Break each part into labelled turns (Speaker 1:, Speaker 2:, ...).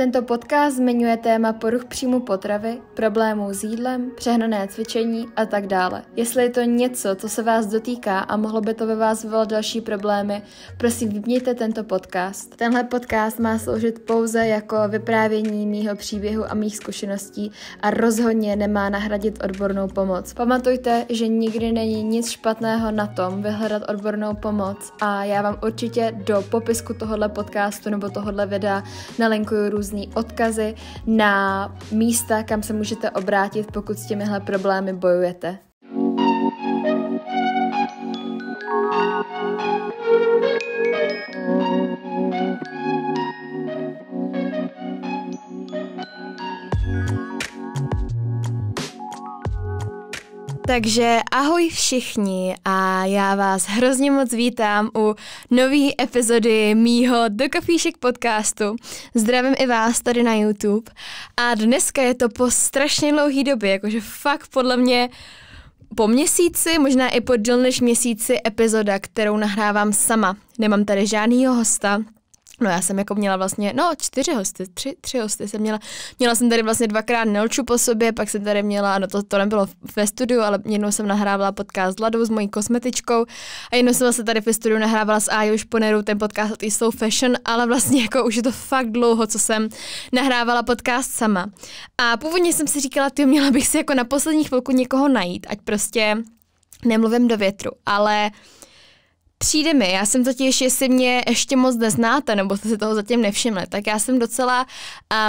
Speaker 1: Tento podcast zmiňuje téma poruch příjmu potravy, problémů s jídlem, přehnané cvičení a tak dále. Jestli je to něco, co se vás dotýká a mohlo by to ve vás vyvolat další problémy, prosím vypněte tento podcast. Tenhle podcast má sloužit pouze jako vyprávění mýho příběhu a mých zkušeností a rozhodně nemá nahradit odbornou pomoc. Pamatujte, že nikdy není nic špatného na tom vyhledat odbornou pomoc a já vám určitě do popisku tohohle podcastu nebo tohohle videa nalinkuju různé různé odkazy na místa, kam se můžete obrátit, pokud s těmihle problémy bojujete. Takže ahoj všichni a já vás hrozně moc vítám u nové epizody mýho Do kafíšek podcastu. Zdravím i vás tady na YouTube. A dneska je to po strašně dlouhý době, jakože fakt podle mě po měsíci, možná i po díl než měsíci epizoda, kterou nahrávám sama. Nemám tady žádného hosta, No já jsem jako měla vlastně, no čtyři hosty, tři, tři hosty jsem měla. Měla jsem tady vlastně dvakrát Nelču po sobě, pak jsem tady měla, no to, to nebylo ve studiu, ale jednou jsem nahrávala podcast s Ladou, s mojí kosmetičkou a jednou jsem vlastně tady ve studiu nahrávala s Ajo Šponerou ten podcast od Slow Fashion, ale vlastně jako už je to fakt dlouho, co jsem nahrávala podcast sama. A původně jsem si říkala, ty měla bych si jako na poslední chvilku někoho najít, ať prostě nemluvím do větru, ale Přijde mi, já jsem totiž, jestli mě ještě moc neznáte, nebo jste si toho zatím nevšimli, tak já jsem docela,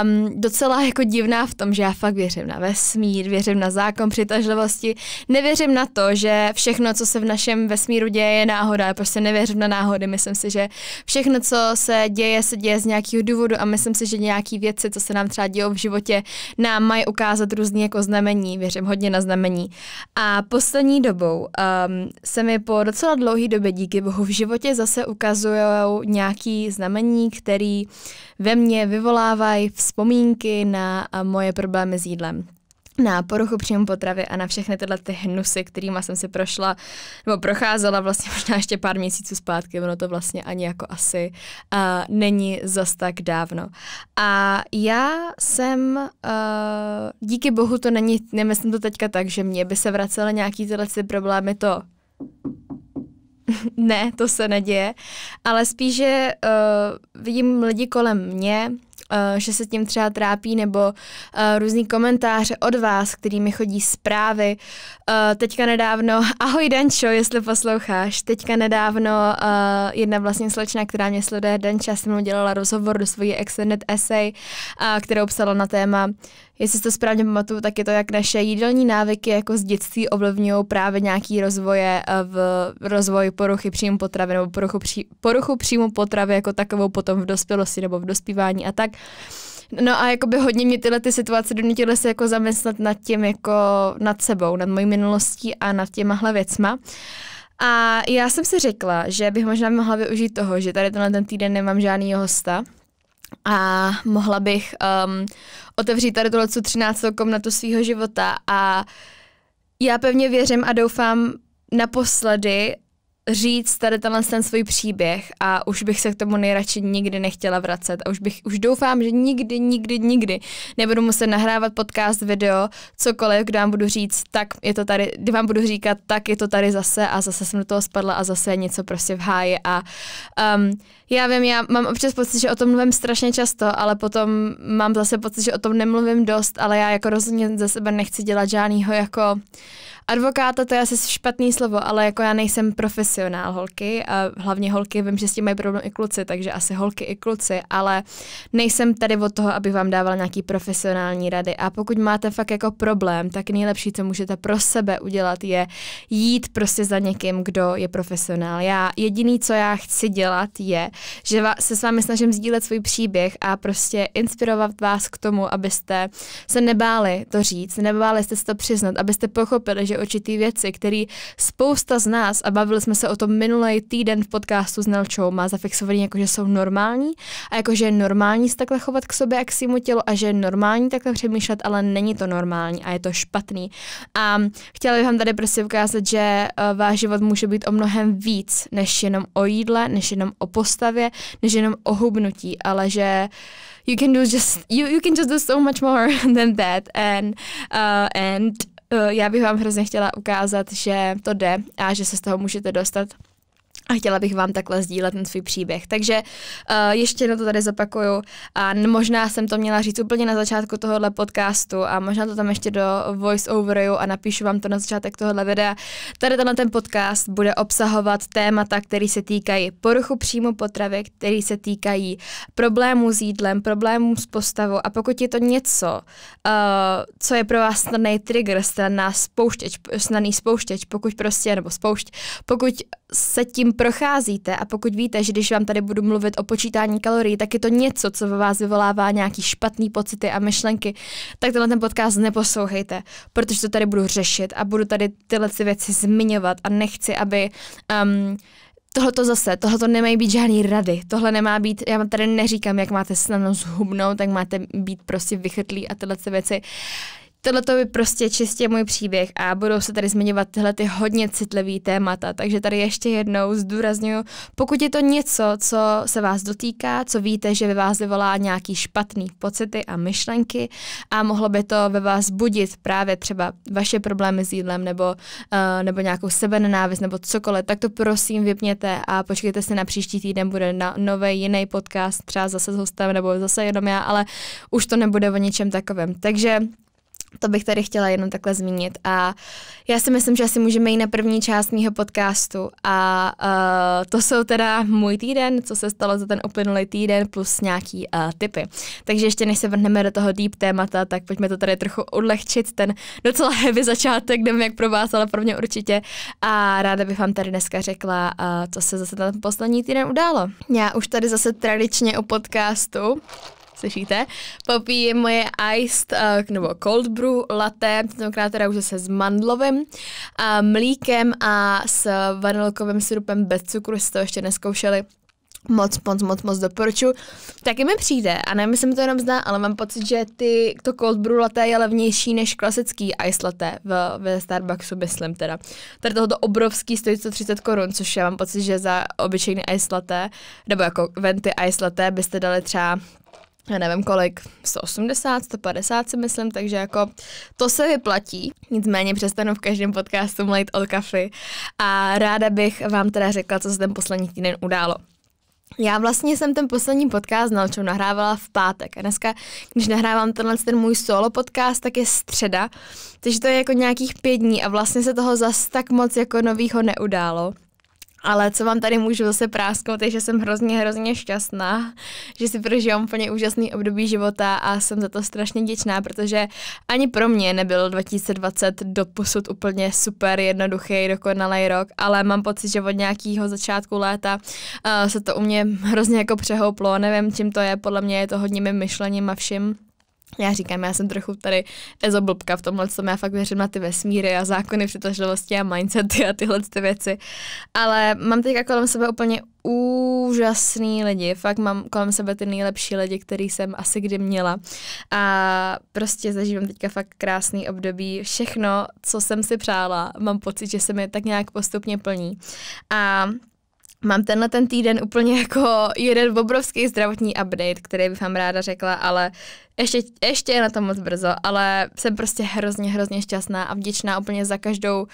Speaker 1: um, docela jako divná v tom, že já fakt věřím na vesmír, věřím na zákon přitažlivosti, nevěřím na to, že všechno, co se v našem vesmíru děje, je náhoda, já prostě nevěřím na náhody, myslím si, že všechno, co se děje, se děje z nějakého důvodu a myslím si, že nějaké věci, co se nám třeba dějí v životě, nám mají ukázat různé jako znamení, věřím hodně na znamení. A poslední dobou um, se mi po docela dlouhé době díky bohu v životě zase ukazují nějaký znamení, který ve mně vyvolávají vzpomínky na moje problémy s jídlem na poruchu příjmu potravy a na všechny tyhle ty hnusy, kterými jsem si prošla, nebo procházela vlastně možná ještě pár měsíců zpátky, ono to vlastně ani jako asi uh, není zas tak dávno. A já jsem, uh, díky bohu to není, nemyslím to teďka tak, že mě by se vracely nějaký tyhle ty problémy, to ne, to se neděje, ale spíš, že uh, vidím lidi kolem mě, uh, že se tím třeba trápí, nebo uh, různý komentáře od vás, kterými chodí zprávy. Uh, teďka nedávno, ahoj Dančo, jestli posloucháš, teďka nedávno uh, jedna vlastně slečna, která mě sleduje, Danča, se mnou dělala rozhovor do svojí extended essay, uh, kterou psala na téma, jestli to správně pamatuju, tak je to, jak naše jídelní návyky jako z dětství ovlivňují právě nějaký rozvoje eh, v rozvoji poruchy příjmu potravy nebo poruchu, pří, poruchu příjmu potravy jako takovou potom v dospělosti nebo v dospívání a tak. No a jako by hodně mě tyhle ty situace donutily se jako zamyslet nad tím jako nad sebou, nad mojí minulostí a nad těmahle věcma. A já jsem si řekla, že bych možná mohla využít toho, že tady tenhle ten týden nemám žádný hosta, a mohla bych um, otevřít tady tuhle 13. komnatu svého života a já pevně věřím a doufám naposledy říct tady tenhle ten svůj příběh a už bych se k tomu nejradši nikdy nechtěla vracet a už bych, už doufám, že nikdy, nikdy, nikdy nebudu muset nahrávat podcast, video, cokoliv, kdy vám budu říct, tak je to tady, kdy vám budu říkat, tak je to tady zase a zase jsem do toho spadla a zase něco prostě v háji a um, já vím, já mám občas pocit, že o tom mluvím strašně často, ale potom mám zase pocit, že o tom nemluvím dost, ale já jako rozhodně ze sebe nechci dělat žádnýho jako Advokáta to je asi špatný slovo, ale jako já nejsem profesionál holky a hlavně holky, vím, že s tím mají problém i kluci, takže asi holky i kluci, ale nejsem tady od toho, aby vám dávala nějaký profesionální rady a pokud máte fakt jako problém, tak nejlepší, co můžete pro sebe udělat, je jít prostě za někým, kdo je profesionál. Já jediný, co já chci dělat, je, že se s vámi snažím sdílet svůj příběh a prostě inspirovat vás k tomu, abyste se nebáli to říct, nebáli jste se to přiznat, abyste pochopili, že že určitý věci, které spousta z nás, a bavili jsme se o tom minulý týden v podcastu s Nelčou, má zafixovaný jako, že jsou normální a jako, že je normální se takhle chovat k sobě a k svýmu tělu a že je normální takhle přemýšlet, ale není to normální a je to špatný. A chtěla bych vám tady prostě ukázat, že uh, váš život může být o mnohem víc, než jenom o jídle, než jenom o postavě, než jenom o hubnutí, ale že you can do just you, you can just do so much more than that and uh, and Eh, já bych vám hrozně chtěla ukázat, že to jde a že se z toho můžete dostat a chtěla bych vám takhle sdílet ten svůj příběh. Takže uh, ještě na to tady zapakuju a možná jsem to měla říct úplně na začátku tohohle podcastu a možná to tam ještě do voice overu a napíšu vám to na začátek tohohle videa. Tady tenhle ten podcast bude obsahovat témata, které se týkají poruchu příjmu potravy, které se týkají problémů s jídlem, problémů s postavou a pokud je to něco, uh, co je pro vás snadný trigger, snadná spouštěč, snadný spouštěč, pokud prostě, nebo spoušť, pokud se tím procházíte a pokud víte, že když vám tady budu mluvit o počítání kalorií, tak je to něco, co ve vás vyvolává nějaký špatný pocity a myšlenky, tak tenhle ten podcast neposlouchejte, protože to tady budu řešit a budu tady tyhle věci zmiňovat a nechci, aby um, tohle to zase, tohle to nemají být žádný rady, tohle nemá být, já vám tady neříkám, jak máte snadno zhubnout, tak máte být prostě vychytlí a tyhle věci. Tohle to je prostě čistě můj příběh a budou se tady zmiňovat tyhle ty hodně citlivý témata, takže tady ještě jednou zdůraznuju, pokud je to něco, co se vás dotýká, co víte, že ve vás vyvolá nějaký špatný pocity a myšlenky a mohlo by to ve vás budit právě třeba vaše problémy s jídlem nebo, uh, nebo nějakou sebenenávist nebo cokoliv, tak to prosím vypněte a počkejte si na příští týden, bude na nový jiný podcast, třeba zase s hostem nebo zase jenom já, ale už to nebude o ničem takovém. Takže to bych tady chtěla jenom takhle zmínit. A já si myslím, že asi můžeme jít na první část mého podcastu. A uh, to jsou teda můj týden, co se stalo za ten uplynulý týden, plus nějaký uh, eh, typy. Takže ještě než se vrhneme do toho deep témata, tak pojďme to tady trochu odlehčit, ten docela heavy začátek, nevím jak pro vás, ale pro mě určitě. A ráda bych vám tady dneska řekla, uh, co se zase ten poslední týden událo. Já už tady zase tradičně o podcastu slyšíte, popíjím moje iced, uh, nebo cold brew latte, tentokrát teda už se s mandlovým uh, mlíkem a s vanilkovým syrupem bez cukru, jste to ještě neskoušeli, Moc, moc, moc, moc doporučuji. Taky mi přijde, a nevím, jestli mi to jenom zná, ale mám pocit, že ty, to cold brew latte je levnější než klasický ice latte v, ve Starbucksu, myslím teda. Tady tohoto obrovský stojí 130 korun, což já mám pocit, že za obyčejný ice latte, nebo jako venty ice latte byste dali třeba já nevím kolik, 180, 150 si myslím, takže jako to se vyplatí. Nicméně přestanu v každém podcastu mlejt od kafy a ráda bych vám teda řekla, co se ten poslední týden událo. Já vlastně jsem ten poslední podcast znal, Nalčou nahrávala v pátek a dneska, když nahrávám tenhle ten můj solo podcast, tak je středa, takže to je jako nějakých pět dní a vlastně se toho zas tak moc jako novýho neudálo. Ale co vám tady můžu zase prásknout, že jsem hrozně, hrozně šťastná, že si prožívám úplně úžasný období života a jsem za to strašně děčná, protože ani pro mě nebyl 2020 doposud úplně super jednoduchý, dokonalý rok, ale mám pocit, že od nějakého začátku léta uh, se to u mě hrozně jako přehouplo, nevím, čím to je, podle mě je to hodně mým myšlením a vším já říkám, já jsem trochu tady ezoblbka v tomhle, co já fakt věřím na ty vesmíry a zákony přitažlivosti a mindsety a tyhle ty věci. Ale mám teďka kolem sebe úplně úžasný lidi, fakt mám kolem sebe ty nejlepší lidi, který jsem asi kdy měla. A prostě zažívám teďka fakt krásný období. Všechno, co jsem si přála, mám pocit, že se mi tak nějak postupně plní. A Mám tenhle ten týden úplně jako jeden obrovský zdravotní update, který bych vám ráda řekla, ale ještě, ještě je na to moc brzo, ale jsem prostě hrozně, hrozně šťastná a vděčná úplně za každou,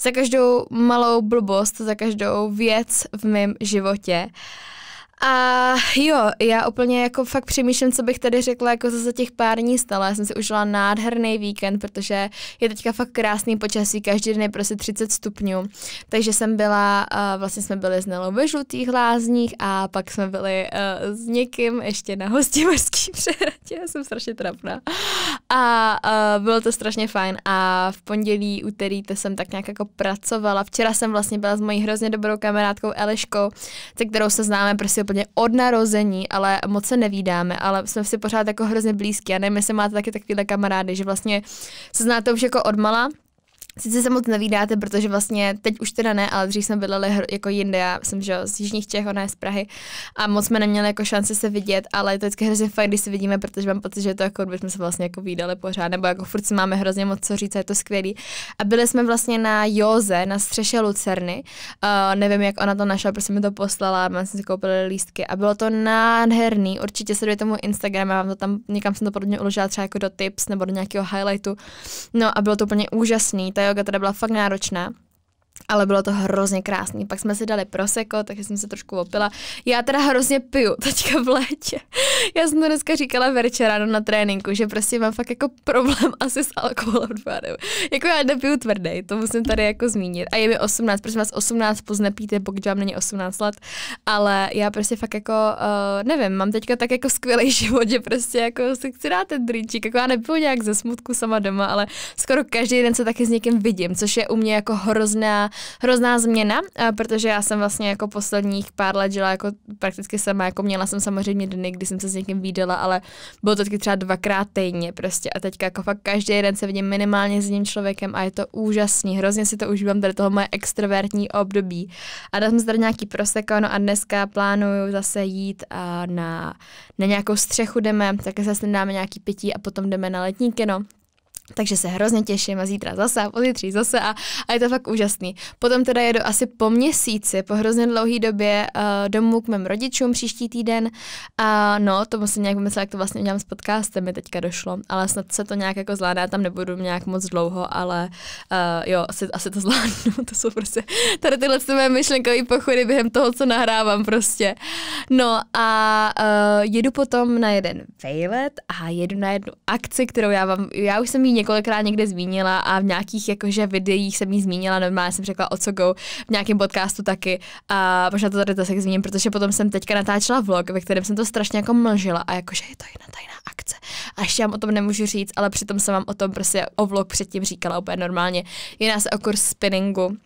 Speaker 1: za každou malou blbost, za každou věc v mém životě. Uh, a jo, já úplně jako fakt přemýšlím, co bych tady řekla, jako za těch pár dní stala. Já jsem si užila nádherný víkend, protože je teďka fakt krásný počasí, každý den je prostě 30 stupňů. Takže jsem byla, uh, vlastně jsme byli z Nelou ve žlutých lázních a pak jsme byli uh, s někým ještě na hostivařský přehradě. Já jsem strašně trapná. A uh, bylo to strašně fajn. A v pondělí, úterý, to jsem tak nějak jako pracovala. Včera jsem vlastně byla s mojí hrozně dobrou kamarádkou Eliškou, se kterou se známe prostě úplně od narození, ale moc se nevídáme, ale jsme si pořád jako hrozně blízký. A nevím, jestli máte taky takovýhle kamarády, že vlastně se znáte už jako od mala, Sice se moc nevídáte, protože vlastně teď už teda ne, ale dřív jsme bydleli jako jinde, já jsem že z Jižních Čech, ona je z Prahy a moc jsme neměli jako šanci se vidět, ale je to vždycky hrozně fajn, když se vidíme, protože mám pocit, že je to jako kdybychom se vlastně jako vídali pořád, nebo jako furt si máme hrozně moc co říct a je to skvělý. A byli jsme vlastně na Joze, na střeše Lucerny, uh, nevím, jak ona to našla, prostě mi to poslala, my jsme si koupili lístky a bylo to nádherný, určitě se tomu Instagram, já vám to tam, někam jsem to podobně uložila třeba jako do tips nebo do nějakého highlightu, no a bylo to úplně úžasný, to yoga teda byla fakt náročná ale bylo to hrozně krásný. Pak jsme si dali proseko, takže jsem se trošku opila. Já teda hrozně piju teďka v létě. Já jsem to dneska říkala večer ráno na tréninku, že prostě mám fakt jako problém asi s alkoholem. Jako já nepiju tvrdý, to musím tady jako zmínit. A je mi 18, prosím vás 18 plus nepíte, pokud vám není 18 let, ale já prostě fakt jako, uh, nevím, mám teďka tak jako skvělý život, že prostě jako si chci dát ten drinčík. Jako já nepiju nějak ze smutku sama doma, ale skoro každý den se taky s někým vidím, což je u mě jako hrozná hrozná, změna, protože já jsem vlastně jako posledních pár let žila jako prakticky sama, jako měla jsem samozřejmě dny, kdy jsem se s někým viděla, ale bylo to taky třeba dvakrát týdně prostě a teďka jako fakt každý den se vidím minimálně s jedním člověkem a je to úžasný, hrozně si to užívám tady toho moje extrovertní období. A dal jsem si tady nějaký proseko, no a dneska plánuju zase jít a na, na nějakou střechu jdeme, také zase dáme nějaký pití a potom jdeme na letní kino, takže se hrozně těším a zítra zase a pozítří zase a, a je to fakt úžasný. Potom teda jedu asi po měsíci, po hrozně dlouhé době uh, domů k mým rodičům příští týden. A uh, no, to musím nějak vymyslet, jak to vlastně udělám s podcastem, mi teďka došlo. Ale snad se to nějak jako zvládá, tam nebudu nějak moc dlouho, ale uh, jo, asi, asi to zvládnu. to jsou prostě tady tyhle moje myšlenkové pochody během toho, co nahrávám prostě. No a uh, jedu potom na jeden vejlet a jedu na jednu akci, kterou já vám, já už jsem ji několikrát někde zmínila a v nějakých jakože videích jsem ji zmínila, normálně jsem řekla o co go, v nějakém podcastu taky a možná to tady zase zmíním, protože potom jsem teďka natáčela vlog, ve kterém jsem to strašně jako mlžila a jakože je to jedna tajná akce a ještě vám o tom nemůžu říct, ale přitom jsem vám o tom prostě o vlog předtím říkala úplně normálně. Jedná se o kurz spinningu,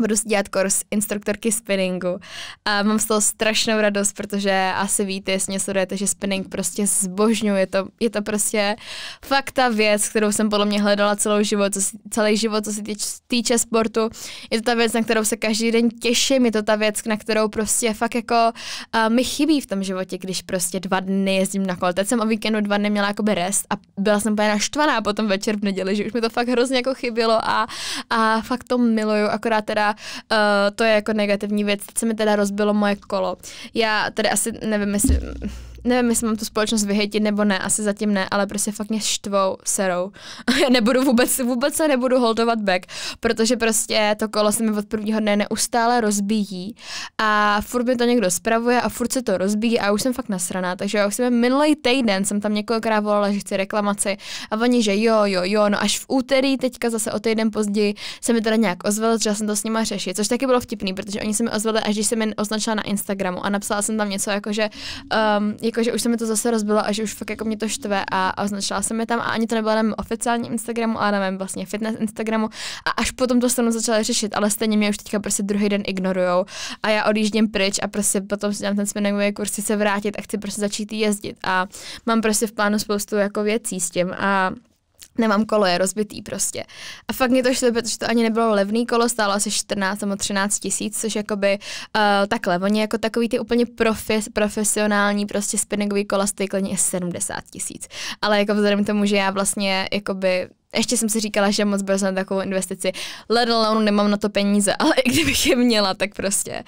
Speaker 1: budu si dělat kurz instruktorky spinningu a mám z toho strašnou radost, protože asi víte, jestli mě sledujete, že spinning prostě zbožňuji, je to, je to prostě fakt ta věc, kterou jsem podle mě hledala celou život, co si, celý život, co se týč, týče sportu, je to ta věc, na kterou se každý den těším, je to ta věc, na kterou prostě fakt jako uh, mi chybí v tom životě, když prostě dva dny jezdím na kole. Teď jsem o víkendu dva dny měla jakoby rest a byla jsem úplně naštvaná potom večer v neděli, že už mi to fakt hrozně jako chybělo a, a fakt to miluju, akorát teda teda uh, to je jako negativní věc. Teď se mi teda rozbilo moje kolo. Já tady asi nevím, jestli nevím, jestli mám tu společnost vyhejtit nebo ne, asi zatím ne, ale prostě fakt mě štvou, serou. Já nebudu vůbec, vůbec se nebudu holdovat back, protože prostě to kolo se mi od prvního dne neustále rozbíjí a furt mi to někdo spravuje a furt se to rozbíjí a já už jsem fakt nasraná, takže já už jsem minulý týden jsem tam několikrát volala, že chci reklamaci a oni, že jo, jo, jo, no až v úterý, teďka zase o týden později se mi teda nějak ozvali, že jsem to s nima řešit, což taky bylo vtipný, protože oni se mi ozvali, až když jsem je označila na Instagramu a napsala jsem tam něco jako, že, um, jako, že už se mi to zase rozbilo a že už fakt jako mě to štve a, označila jsem je tam a ani to nebylo na mém oficiálním Instagramu, ale na mém vlastně fitness Instagramu a až potom to se mnou začala řešit, ale stejně mě už teďka prostě druhý den ignorujou a já odjíždím pryč a prostě potom si dám ten spinningový kurz, chci se vrátit a chci prostě začít jezdit a mám prostě v plánu spoustu jako věcí s tím a nemám kolo, je rozbitý prostě. A fakt mě to šlo, protože to ani nebylo levný kolo, stálo asi 14 nebo 13 tisíc, což jakoby uh, takhle, oni jako takový ty úplně profes, profesionální prostě spinningový kola stojí klidně 70 tisíc. Ale jako vzhledem k tomu, že já vlastně jakoby ještě jsem si říkala, že moc brzo na takovou investici. alone nemám na to peníze, ale i kdybych je měla, tak prostě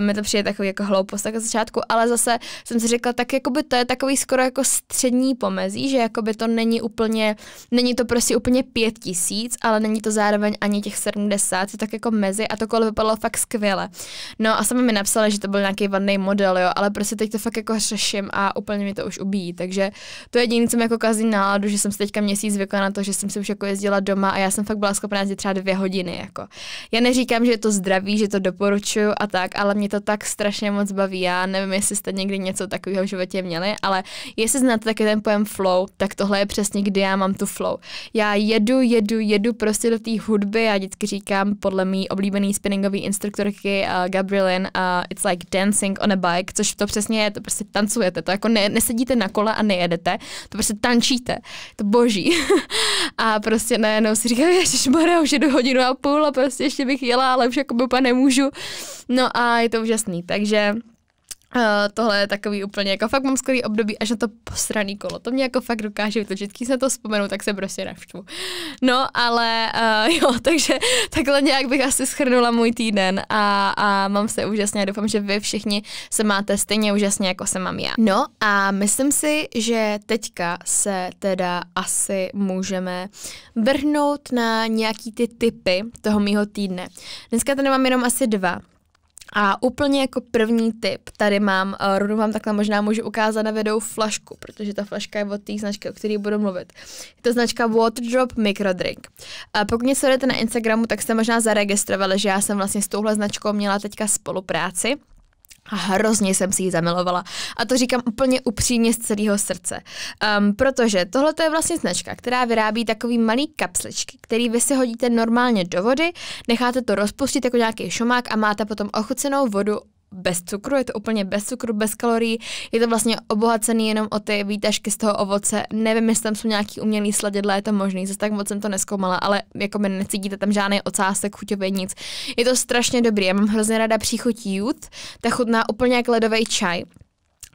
Speaker 1: um, to přijde takový jako hloupost tak začátku, ale zase jsem si říkala, tak jakoby to je takový skoro jako střední pomezí, že jakoby to není úplně, není to prostě úplně pět tisíc, ale není to zároveň ani těch 70, je tak jako mezi a to kolo vypadalo fakt skvěle. No a sama mi napsala, že to byl nějaký vanný model, jo, ale prostě teď to fakt jako řeším a úplně mi to už ubíjí, takže to je jediný, co mi jako kazí náladu, že jsem se teďka měsíc zvykla na to, že jsem si už jako jezdila doma a já jsem fakt byla schopná jezdit třeba dvě hodiny. Jako. Já neříkám, že je to zdraví že to doporučuju a tak, ale mě to tak strašně moc baví. Já nevím, jestli jste někdy něco takového v životě měli, ale jestli znáte taky ten pojem flow, tak tohle je přesně, kdy já mám tu flow. Já jedu, jedu, jedu prostě do té hudby, a vždycky říkám podle mý oblíbený spinningový instruktorky uh, eh, Gabrielin, uh, eh, it's like dancing on a bike, což to přesně je, to prostě tancujete, to jako ne, nesedíte na kole a nejedete, to prostě tančíte, to boží. a a prostě najednou si říkám, že ježišmarja, už jedu hodinu a půl a prostě ještě bych jela, ale už jako by nemůžu. No a je to úžasný, takže Uh, tohle je takový úplně jako fakt mám skvělý období až na to posraný kolo. To mě jako fakt dokáže vytočit. Když se to vzpomenu, tak se prostě navštvu. No, ale uh, jo, takže takhle nějak bych asi schrnula můj týden a, a mám se úžasně a doufám, že vy všichni se máte stejně úžasně, jako se mám já. No a myslím si, že teďka se teda asi můžeme vrhnout na nějaký ty typy toho mýho týdne. Dneska tady mám jenom asi dva, a úplně jako první tip, tady mám, uh, eh, rovnou vám takhle možná můžu ukázat na videu flašku, protože ta flaška je od té značky, o které budu mluvit. Je to značka Waterdrop Microdrink. Uh, pokud mě sledujete na Instagramu, tak jste možná zaregistrovali, že já jsem vlastně s touhle značkou měla teďka spolupráci. A hrozně jsem si ji zamilovala. A to říkám úplně upřímně z celého srdce. Um, protože tohle je vlastně značka, která vyrábí takový malý kapsličky, který vy si hodíte normálně do vody, necháte to rozpustit jako nějaký šumák a máte potom ochucenou vodu bez cukru, je to úplně bez cukru, bez kalorií, je to vlastně obohacený jenom o ty výtažky z toho ovoce, nevím, jestli tam jsou nějaký umělý sladidla, je to možný, zase tak moc jsem to neskoumala, ale jako mi necítíte tam žádný ocásek, chuťově nic. Je to strašně dobrý, já mám hrozně ráda příchuť jut, ta chutná úplně jak ledový čaj.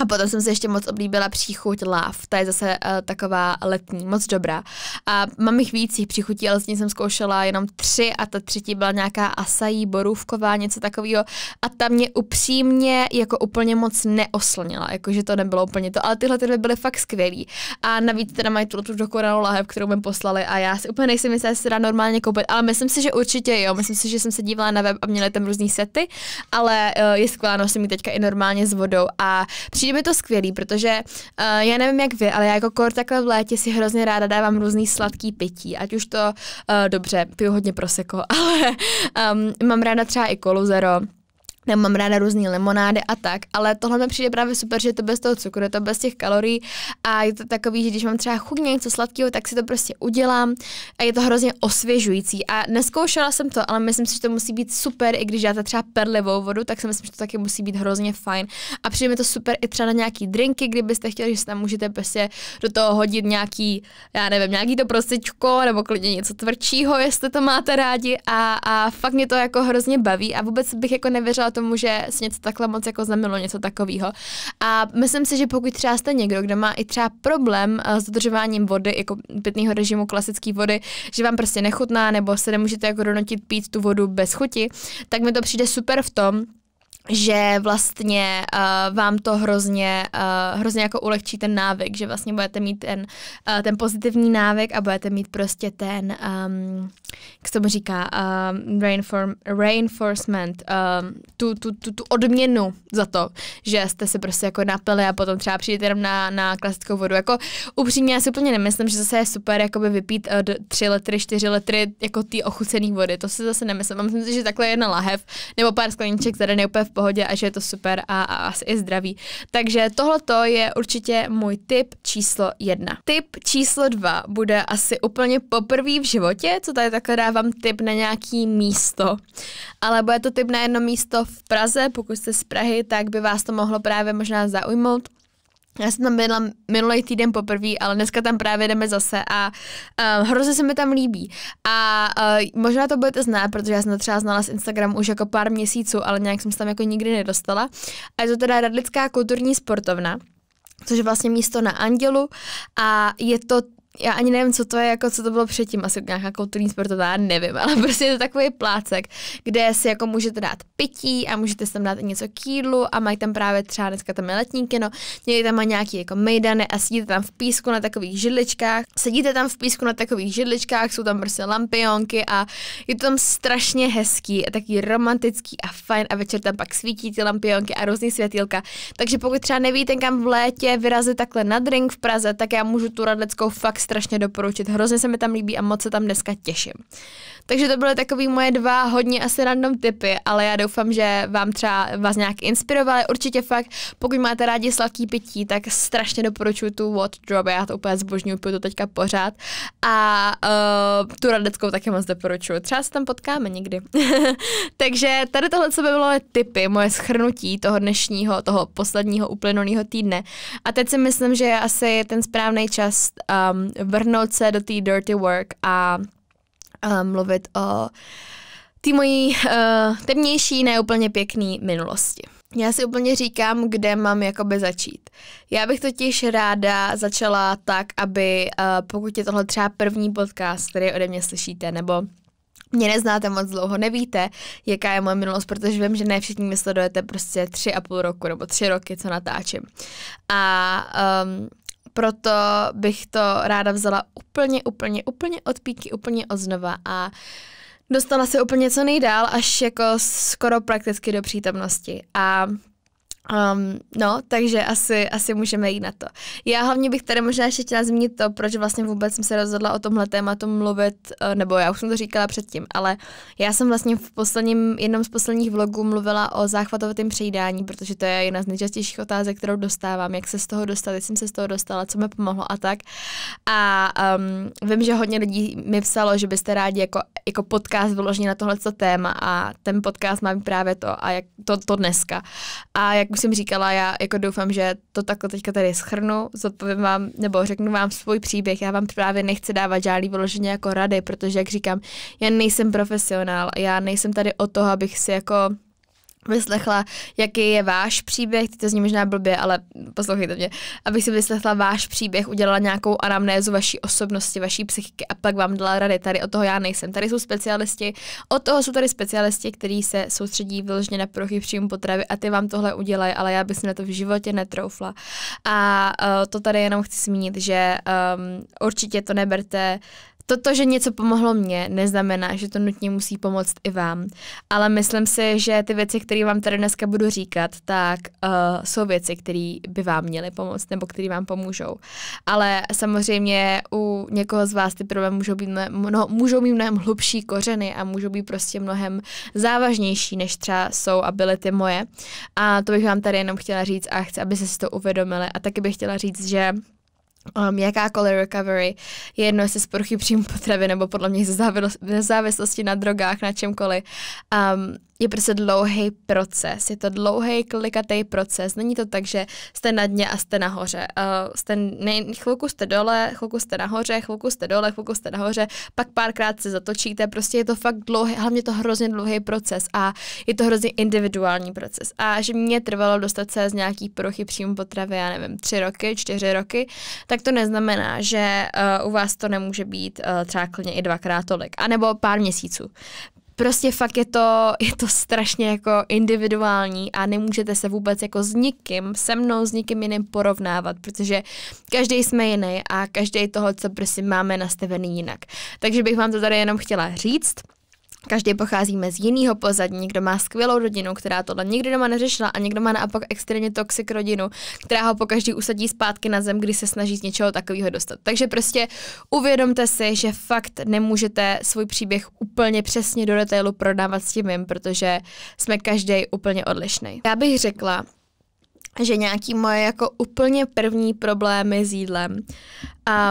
Speaker 1: A potom jsem se ještě moc oblíbila příchuť láv. Ta je zase uh, taková letní, moc dobrá. A mám jich víc jich příchutí, ale z ní jsem zkoušela jenom tři a ta třetí byla nějaká asají, borůvková, něco takového. A ta mě upřímně jako úplně moc neoslnila, jakože to nebylo úplně to. Ale tyhle ty byly fakt skvělý. A navíc teda mají tu, tu dokonalou lahev, kterou mi poslali a já si úplně nejsem jistá, jestli se dá normálně koupit, ale myslím si, že určitě jo. Myslím si, že jsem se dívala na web a měli tam různé sety, ale uh, je skvělá, nosím teďka i normálně s vodou a přijde přijde mi to skvělý, protože uh, já nevím jak vy, ale já jako kor takhle v létě si hrozně ráda dávám různý sladký pití, ať už to uh, dobře, piju hodně proseko, ale um, mám ráda třeba i koluzero, já mám ráda různé limonády a tak, ale tohle mi přijde právě super, že je to bez toho cukru, je to bez těch kalorií a je to takový, že když mám třeba chuť něco sladkého, tak si to prostě udělám a je to hrozně osvěžující. A neskoušela jsem to, ale myslím si, že to musí být super, i když dáte třeba perlivou vodu, tak si myslím, že to taky musí být hrozně fajn. A přijde mi to super i třeba na nějaký drinky, kdybyste chtěli, že si tam můžete prostě do toho hodit nějaký, já nevím, nějaký to prostěčko nebo klidně něco tvrdšího, jestli to máte rádi a, a fakt mě to jako hrozně baví a vůbec bych jako nevěřila tomu, že s něco takhle moc jako znamenalo něco takového. A myslím si, že pokud třeba jste někdo, kdo má i třeba problém eh, s dodržováním vody, jako pitného režimu klasické vody, že vám prostě nechutná nebo se nemůžete jako donutit pít tu vodu bez chuti, tak mi to přijde super v tom, že vlastně uh, vám to hrozně, uh, hrozně jako ulehčí ten návyk, že vlastně budete mít ten, uh, ten pozitivní návyk a budete mít prostě ten, um, jak se tomu říká, um, reinform, reinforcement, um, tu, tu, tu, tu odměnu za to, že jste se prostě jako napili a potom třeba přijdete jenom na, na klasickou vodu. Jako upřímně, já si úplně nemyslím, že zase je super jakoby vypít uh, 3 litry, 4 litry jako ty ochucené vody, to si zase nemyslím. A myslím si, že takhle jedna lahev nebo pár skleníček které den je úplně pohodě a že je to super a, a asi i zdraví. Takže tohle je určitě můj tip číslo jedna. Tip číslo dva bude asi úplně poprvé v životě, co tady takhle dávám tip na nějaký místo. Ale bude to tip na jedno místo v Praze, pokud jste z Prahy, tak by vás to mohlo právě možná zaujmout. Já jsem tam byla minulý týden poprvé, ale dneska tam právě jdeme zase a uh, hrozně se mi tam líbí. A uh, možná to budete znát, protože já jsem to třeba znala z Instagramu už jako pár měsíců, ale nějak jsem se tam jako nikdy nedostala. A je to teda Radlická kulturní sportovna což je vlastně místo na Andělu a je to já ani nevím, co to je, jako co to bylo předtím, asi nějaká kulturní sportová, nevím, ale prostě je to takový plácek, kde si jako můžete dát pití a můžete si tam dát i něco k jídlu a mají tam právě třeba dneska tam je letní kino, někdy tam má nějaký jako mejdany a sedíte tam v písku na takových židličkách, sedíte tam v písku na takových židličkách, jsou tam prostě lampionky a je to tam strašně hezký a taky romantický a fajn a večer tam pak svítí ty lampionky a různý světílka. Takže pokud třeba nevíte, kam v létě vyrazit takhle na drink v Praze, tak já můžu tu radleckou fakt strašně doporučit. Hrozně se mi tam líbí a moc se tam dneska těším. Takže to byly takové moje dva hodně asi random typy, ale já doufám, že vám třeba vás nějak inspirovaly. Určitě fakt, pokud máte rádi sladký pití, tak strašně doporučuji tu What Drop, já to úplně zbožňuju, piju to teďka pořád. A uh, tu radeckou taky moc doporučuji. Třeba se tam potkáme někdy. Takže tady tohle, co by bylo typy, moje schrnutí toho dnešního, toho posledního uplynulého týdne. A teď si myslím, že je asi ten správný čas um, vrnout se do té dirty work a um, mluvit o té mojí uh, temnější, neúplně pěkné minulosti. Já si úplně říkám, kde mám jakoby začít. Já bych totiž ráda začala tak, aby uh, pokud je tohle třeba první podcast, který ode mě slyšíte, nebo mě neznáte moc dlouho, nevíte, jaká je moje minulost, protože vím, že ne všichni mi sledujete prostě tři a půl roku nebo tři roky, co natáčím. A um, proto bych to ráda vzala úplně, úplně, úplně od píky, úplně od znova a dostala se úplně co nejdál, až jako skoro prakticky do přítomnosti. A Um, no, takže asi, asi můžeme jít na to. Já hlavně bych tady možná ještě chtěla zmínit to, proč vlastně vůbec jsem se rozhodla o tomhle tématu mluvit, eh, nebo já už jsem to říkala předtím, ale já jsem vlastně v posledním, jednom z posledních vlogů mluvila o záchvatovém přejídání, protože to je jedna z nejčastějších otázek, kterou dostávám, jak se z toho dostat, jak jsem se z toho dostala, co mi pomohlo a tak. A um, vím, že hodně lidí mi psalo, že byste rádi jako, jako podcast vyložili na tohle téma a ten podcast má právě to a jak to, to dneska. A jak už jsem říkala, já jako doufám, že to takhle teďka tady schrnu, zodpovím vám, nebo řeknu vám svůj příběh. Já vám právě nechci dávat žádný vyloženě jako rady, protože, jak říkám, já nejsem profesionál, já nejsem tady o toho, abych si jako vyslechla, jaký je váš příběh, ty to zní možná blbě, ale poslouchejte mě, abych si vyslechla váš příběh, udělala nějakou anamnézu vaší osobnosti, vaší psychiky a pak vám dala rady. Tady o toho já nejsem. Tady jsou specialisti, O toho jsou tady specialisti, kteří se soustředí vyloženě na prochy příjmu potravy a ty vám tohle udělají, ale já bych si na to v životě netroufla. A uh, to tady jenom chci zmínit, že um, určitě to neberte uh, Toto, že něco pomohlo mně, neznamená, že to nutně musí pomoct i vám. Ale myslím si, že ty věci, které vám tady dneska budu říkat, tak uh, jsou věci, které by vám měly pomoct nebo které vám pomůžou. Ale samozřejmě u někoho z vás ty problémy můžou, být mnoho, můžou mít mnohem hlubší kořeny a můžou být prostě mnohem závažnější, než třeba jsou a byly ty moje. A to bych vám tady jenom chtěla říct a chci, aby se si to uvědomili. A taky bych chtěla říct, že um, jakákoliv recovery, je jedno jestli z poruchy příjmu potravy nebo podle mě ze závislosti na drogách, na čemkoliv, um, je prostě dlouhý proces. Je to dlouhý, klikatý proces. Není to tak, že jste na dně a jste nahoře. Uh, jste ne, chvilku jste dole, chvilku jste nahoře, chvilku jste dole, chvilku jste nahoře, pak párkrát se zatočíte. Prostě je to fakt dlouhý, hlavně to hrozně dlouhý proces a je to hrozně individuální proces. A že mě trvalo dostat se z nějaký prochy přímo potravy, já nevím, tři roky, čtyři roky, tak to neznamená, že uh, u vás to nemůže být uh, třeba klidně i dvakrát tolik, anebo pár měsíců. Prostě fakt je to, je to strašně jako individuální a nemůžete se vůbec jako s nikým, se mnou, s nikým jiným porovnávat, protože každý jsme jiný a každý toho, co prostě máme nastavený jinak. Takže bych vám to tady jenom chtěla říct. Každý pocházíme z jiného pozadí. Někdo má skvělou rodinu, která tohle nikdy doma neřešila, a někdo má naopak extrémně toxic rodinu, která ho pokaždý usadí zpátky na zem, kdy se snaží z něčeho takového dostat. Takže prostě uvědomte si, že fakt nemůžete svůj příběh úplně přesně do detailu prodávat s tím, jim, protože jsme každý úplně odlišný. Já bych řekla, že nějaký moje jako úplně první problémy s jídlem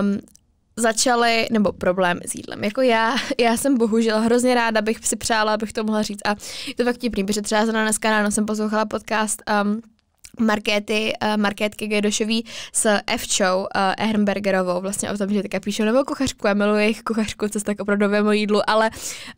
Speaker 1: um, začaly, nebo problémy s jídlem. Jako já, já jsem bohužel hrozně ráda, bych si přála, abych to mohla říct. A je to fakt tipný, protože třeba zrovna dneska ráno jsem poslouchala podcast um, Markéty, uh, Markétky Gedošový s Evčou uh, Ehrenbergerovou vlastně o tom, že také píšou novou kuchařku a miluji jejich kuchařku, co tak opravdu novému jídlu, ale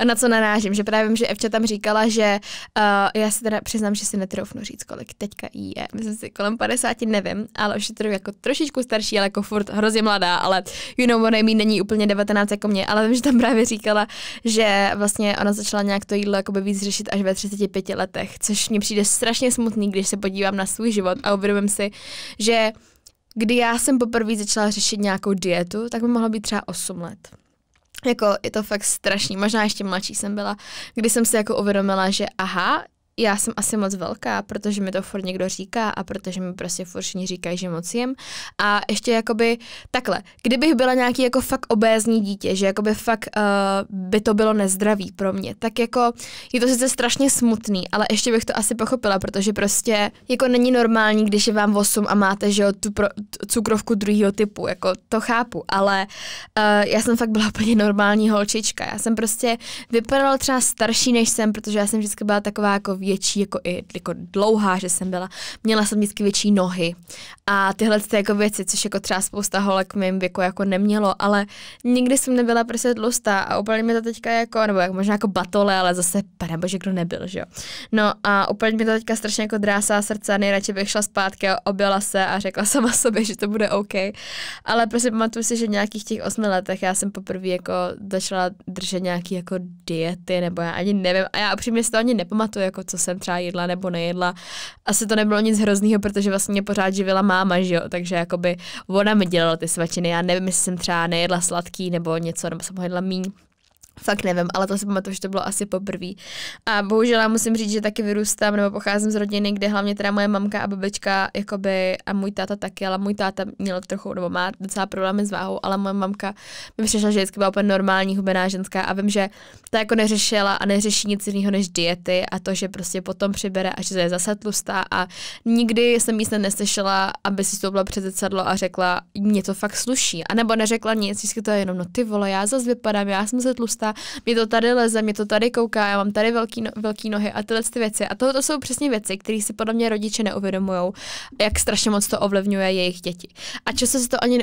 Speaker 1: na co narážím, že právě vím, že Evča tam říkala, že uh, já si teda přiznám, že si netroufnu říct, kolik teďka jí je, myslím si kolem 50, nevím, ale už je to jako trošičku starší, ale jako furt hrozně mladá, ale you know what I mean, není úplně 19 jako mě, ale vím, že tam právě říkala, že vlastně ona začala nějak to jídlo jakoby víc řešit až ve 35 letech, což mi přijde strašně smutný, když se podívám na svůj svůj život a uvědomím si, že kdy já jsem poprvé začala řešit nějakou dietu, tak mi mohlo být třeba 8 let. Jako je to fakt strašný, možná ještě mladší jsem byla, kdy jsem si jako uvědomila, že aha, já jsem asi moc velká, protože mi to furt někdo říká a protože mi prostě furt všichni říkají, že moc jim. A ještě jakoby takhle, kdybych byla nějaký jako fakt obézní dítě, že jakoby fakt uh, by to bylo nezdravý pro mě, tak jako je to sice strašně smutný, ale ještě bych to asi pochopila, protože prostě jako není normální, když je vám 8 a máte, že jo, tu pro, cukrovku druhého typu, jako to chápu, ale uh, já jsem fakt byla úplně normální holčička. Já jsem prostě vypadala třeba starší, než jsem, protože já jsem vždycky byla taková jako větší, jako i jako dlouhá, že jsem byla. Měla jsem vždycky větší nohy a tyhle ty jako věci, což jako třeba spousta holek v mém věku jako nemělo, ale nikdy jsem nebyla prostě tlustá a úplně mi to teďka jako, nebo jak možná jako batole, ale zase nebo že kdo nebyl, že jo. No a úplně mi to teďka strašně jako drásá srdce, nejradši bych šla zpátky a objela se a řekla sama sobě, že to bude OK. Ale prostě pamatuju si, že nějakých těch osmi letech já jsem poprvé jako začala držet nějaký jako diety, nebo já ani nevím, a já upřímně si to ani nepamatuju, jako co jsem třeba jedla nebo nejedla. Asi to nebylo nic hroznýho, protože vlastně mě pořád živila máma, že jo, takže jakoby ona mi dělala ty svačiny, já nevím, jestli jsem třeba nejedla sladký nebo něco, nebo jsem ho jedla míň. Fakt nevím, ale to si pamatuju, že to bylo asi poprvé. A bohužel já musím říct, že taky vyrůstám nebo pocházím z rodiny, kde hlavně teda moje mamka a babička jakoby, a můj táta taky, ale můj táta měl trochu, nebo má docela problémy s váhou, ale moje mamka mi přišla, že vždycky byla úplně normální hubená ženská a vím, že ta jako neřešila a neřeší nic jiného než diety a to, že prostě potom přibere a že je zase tlustá a nikdy jsem jí snad neslyšela, aby si stoupla před zrcadlo a řekla, mě to fakt sluší. A nebo neřekla nic, vždycky to je jenom, no ty vole, já zase vypadám, já jsem se tlustá narůstá, mě to tady leze, mě to tady kouká, já mám tady velký, no, velký nohy a tyhle ty věci. A tohle to jsou přesně věci, které si podle mě rodiče neuvědomují, jak strašně moc to ovlivňuje jejich děti. A často se to ani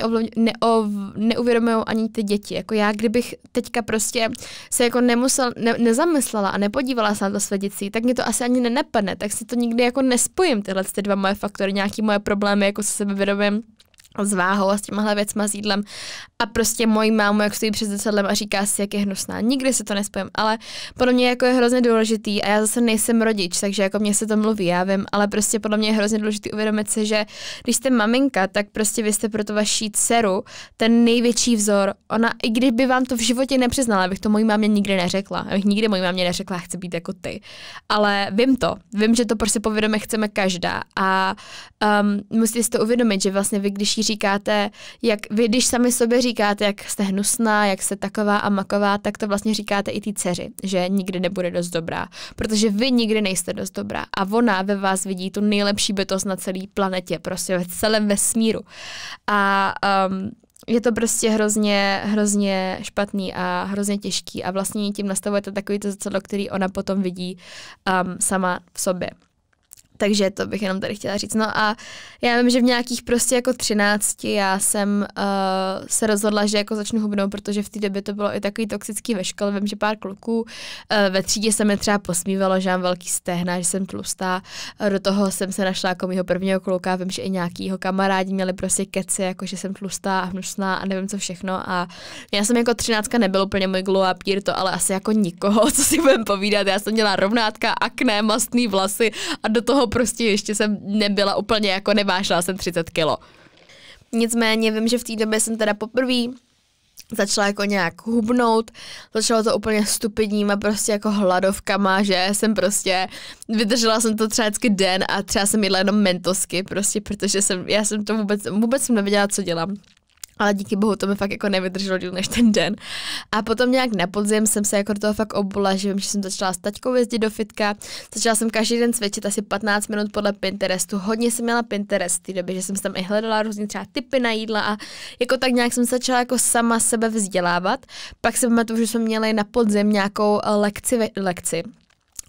Speaker 1: neuvědomují ani ty děti. Jako já, kdybych teďka prostě se jako nemusel, ne, nezamyslela a nepodívala se na to své tak mě to asi ani nenapadne, tak si to nikdy jako nespojím tyhle ty dva moje faktory, nějaký moje problémy jako se sebevědomím s váhou a s těmahle věcma s jídlem a prostě mojí mámu, jak stojí před zrcadlem a říká si, jak je hnusná. Nikdy se to nespojím, ale podle mě jako je hrozně důležitý a já zase nejsem rodič, takže jako mě se to mluví, já vím, ale prostě podle mě je hrozně důležitý uvědomit si, že když jste maminka, tak prostě vy jste pro tu vaší dceru ten největší vzor. Ona, i kdyby vám to v životě nepřiznala, bych to mojí mámě nikdy neřekla. Abych nikdy mojí mámě neřekla, chci být jako ty. Ale vím to. Vím, že to prostě povědomě chceme každá. A um, musíte si to uvědomit, že vlastně vy, když další říkáte, jak vy, když sami sobě říkáte, jak jste hnusná, jak jste taková a maková, tak to vlastně říkáte i té dceři, že nikdy nebude dost dobrá, protože vy nikdy nejste dost dobrá a ona ve vás vidí tu nejlepší bytost na celé planetě, prostě ve celém vesmíru. A um, je to prostě hrozně, hrozně špatný a hrozně těžký a vlastně tím nastavujete takový to zrcadlo, který ona potom vidí um, sama v sobě. Takže to bych jenom tady chtěla říct. No a já vím, že v nějakých prostě jako třinácti já jsem uh, se rozhodla, že jako začnu hubnout, protože v té době to bylo i takový toxický ve škole. Vím, že pár kluků uh, ve třídě se mi třeba posmívalo, že mám velký stehna, že jsem tlustá. do toho jsem se našla jako mýho prvního kluka. Vím, že i nějakýho kamarádi měli prostě keci, jako že jsem tlustá a hnusná a nevím co všechno. A já jsem jako třináctka nebyl úplně můj glow up year, to ale asi jako nikoho, co si budem povídat. Já jsem měla rovnátka, akné, mastný vlasy a do toho prostě ještě jsem nebyla úplně jako nevážila jsem 30 kilo. Nicméně vím, že v té době jsem teda poprvé začala jako nějak hubnout, začalo to úplně stupidníma prostě jako hladovkama, že jsem prostě, vydržela jsem to třeba vždycky den a třeba jsem jedla jenom mentosky prostě, protože jsem, já jsem to vůbec, vůbec jsem nevěděla, co dělám ale díky bohu to mi fakt jako nevydrželo díl než ten den. A potom nějak na podzim jsem se jako do toho fakt obula, že vím, že jsem začala s taťkou jezdit do fitka, začala jsem každý den cvičit asi 15 minut podle Pinterestu, hodně jsem měla Pinterest té době, že jsem tam i hledala různě třeba typy na jídla a jako tak nějak jsem začala jako sama sebe vzdělávat. Pak jsem pamatuju, že jsme měli na podzim nějakou lekci, lekci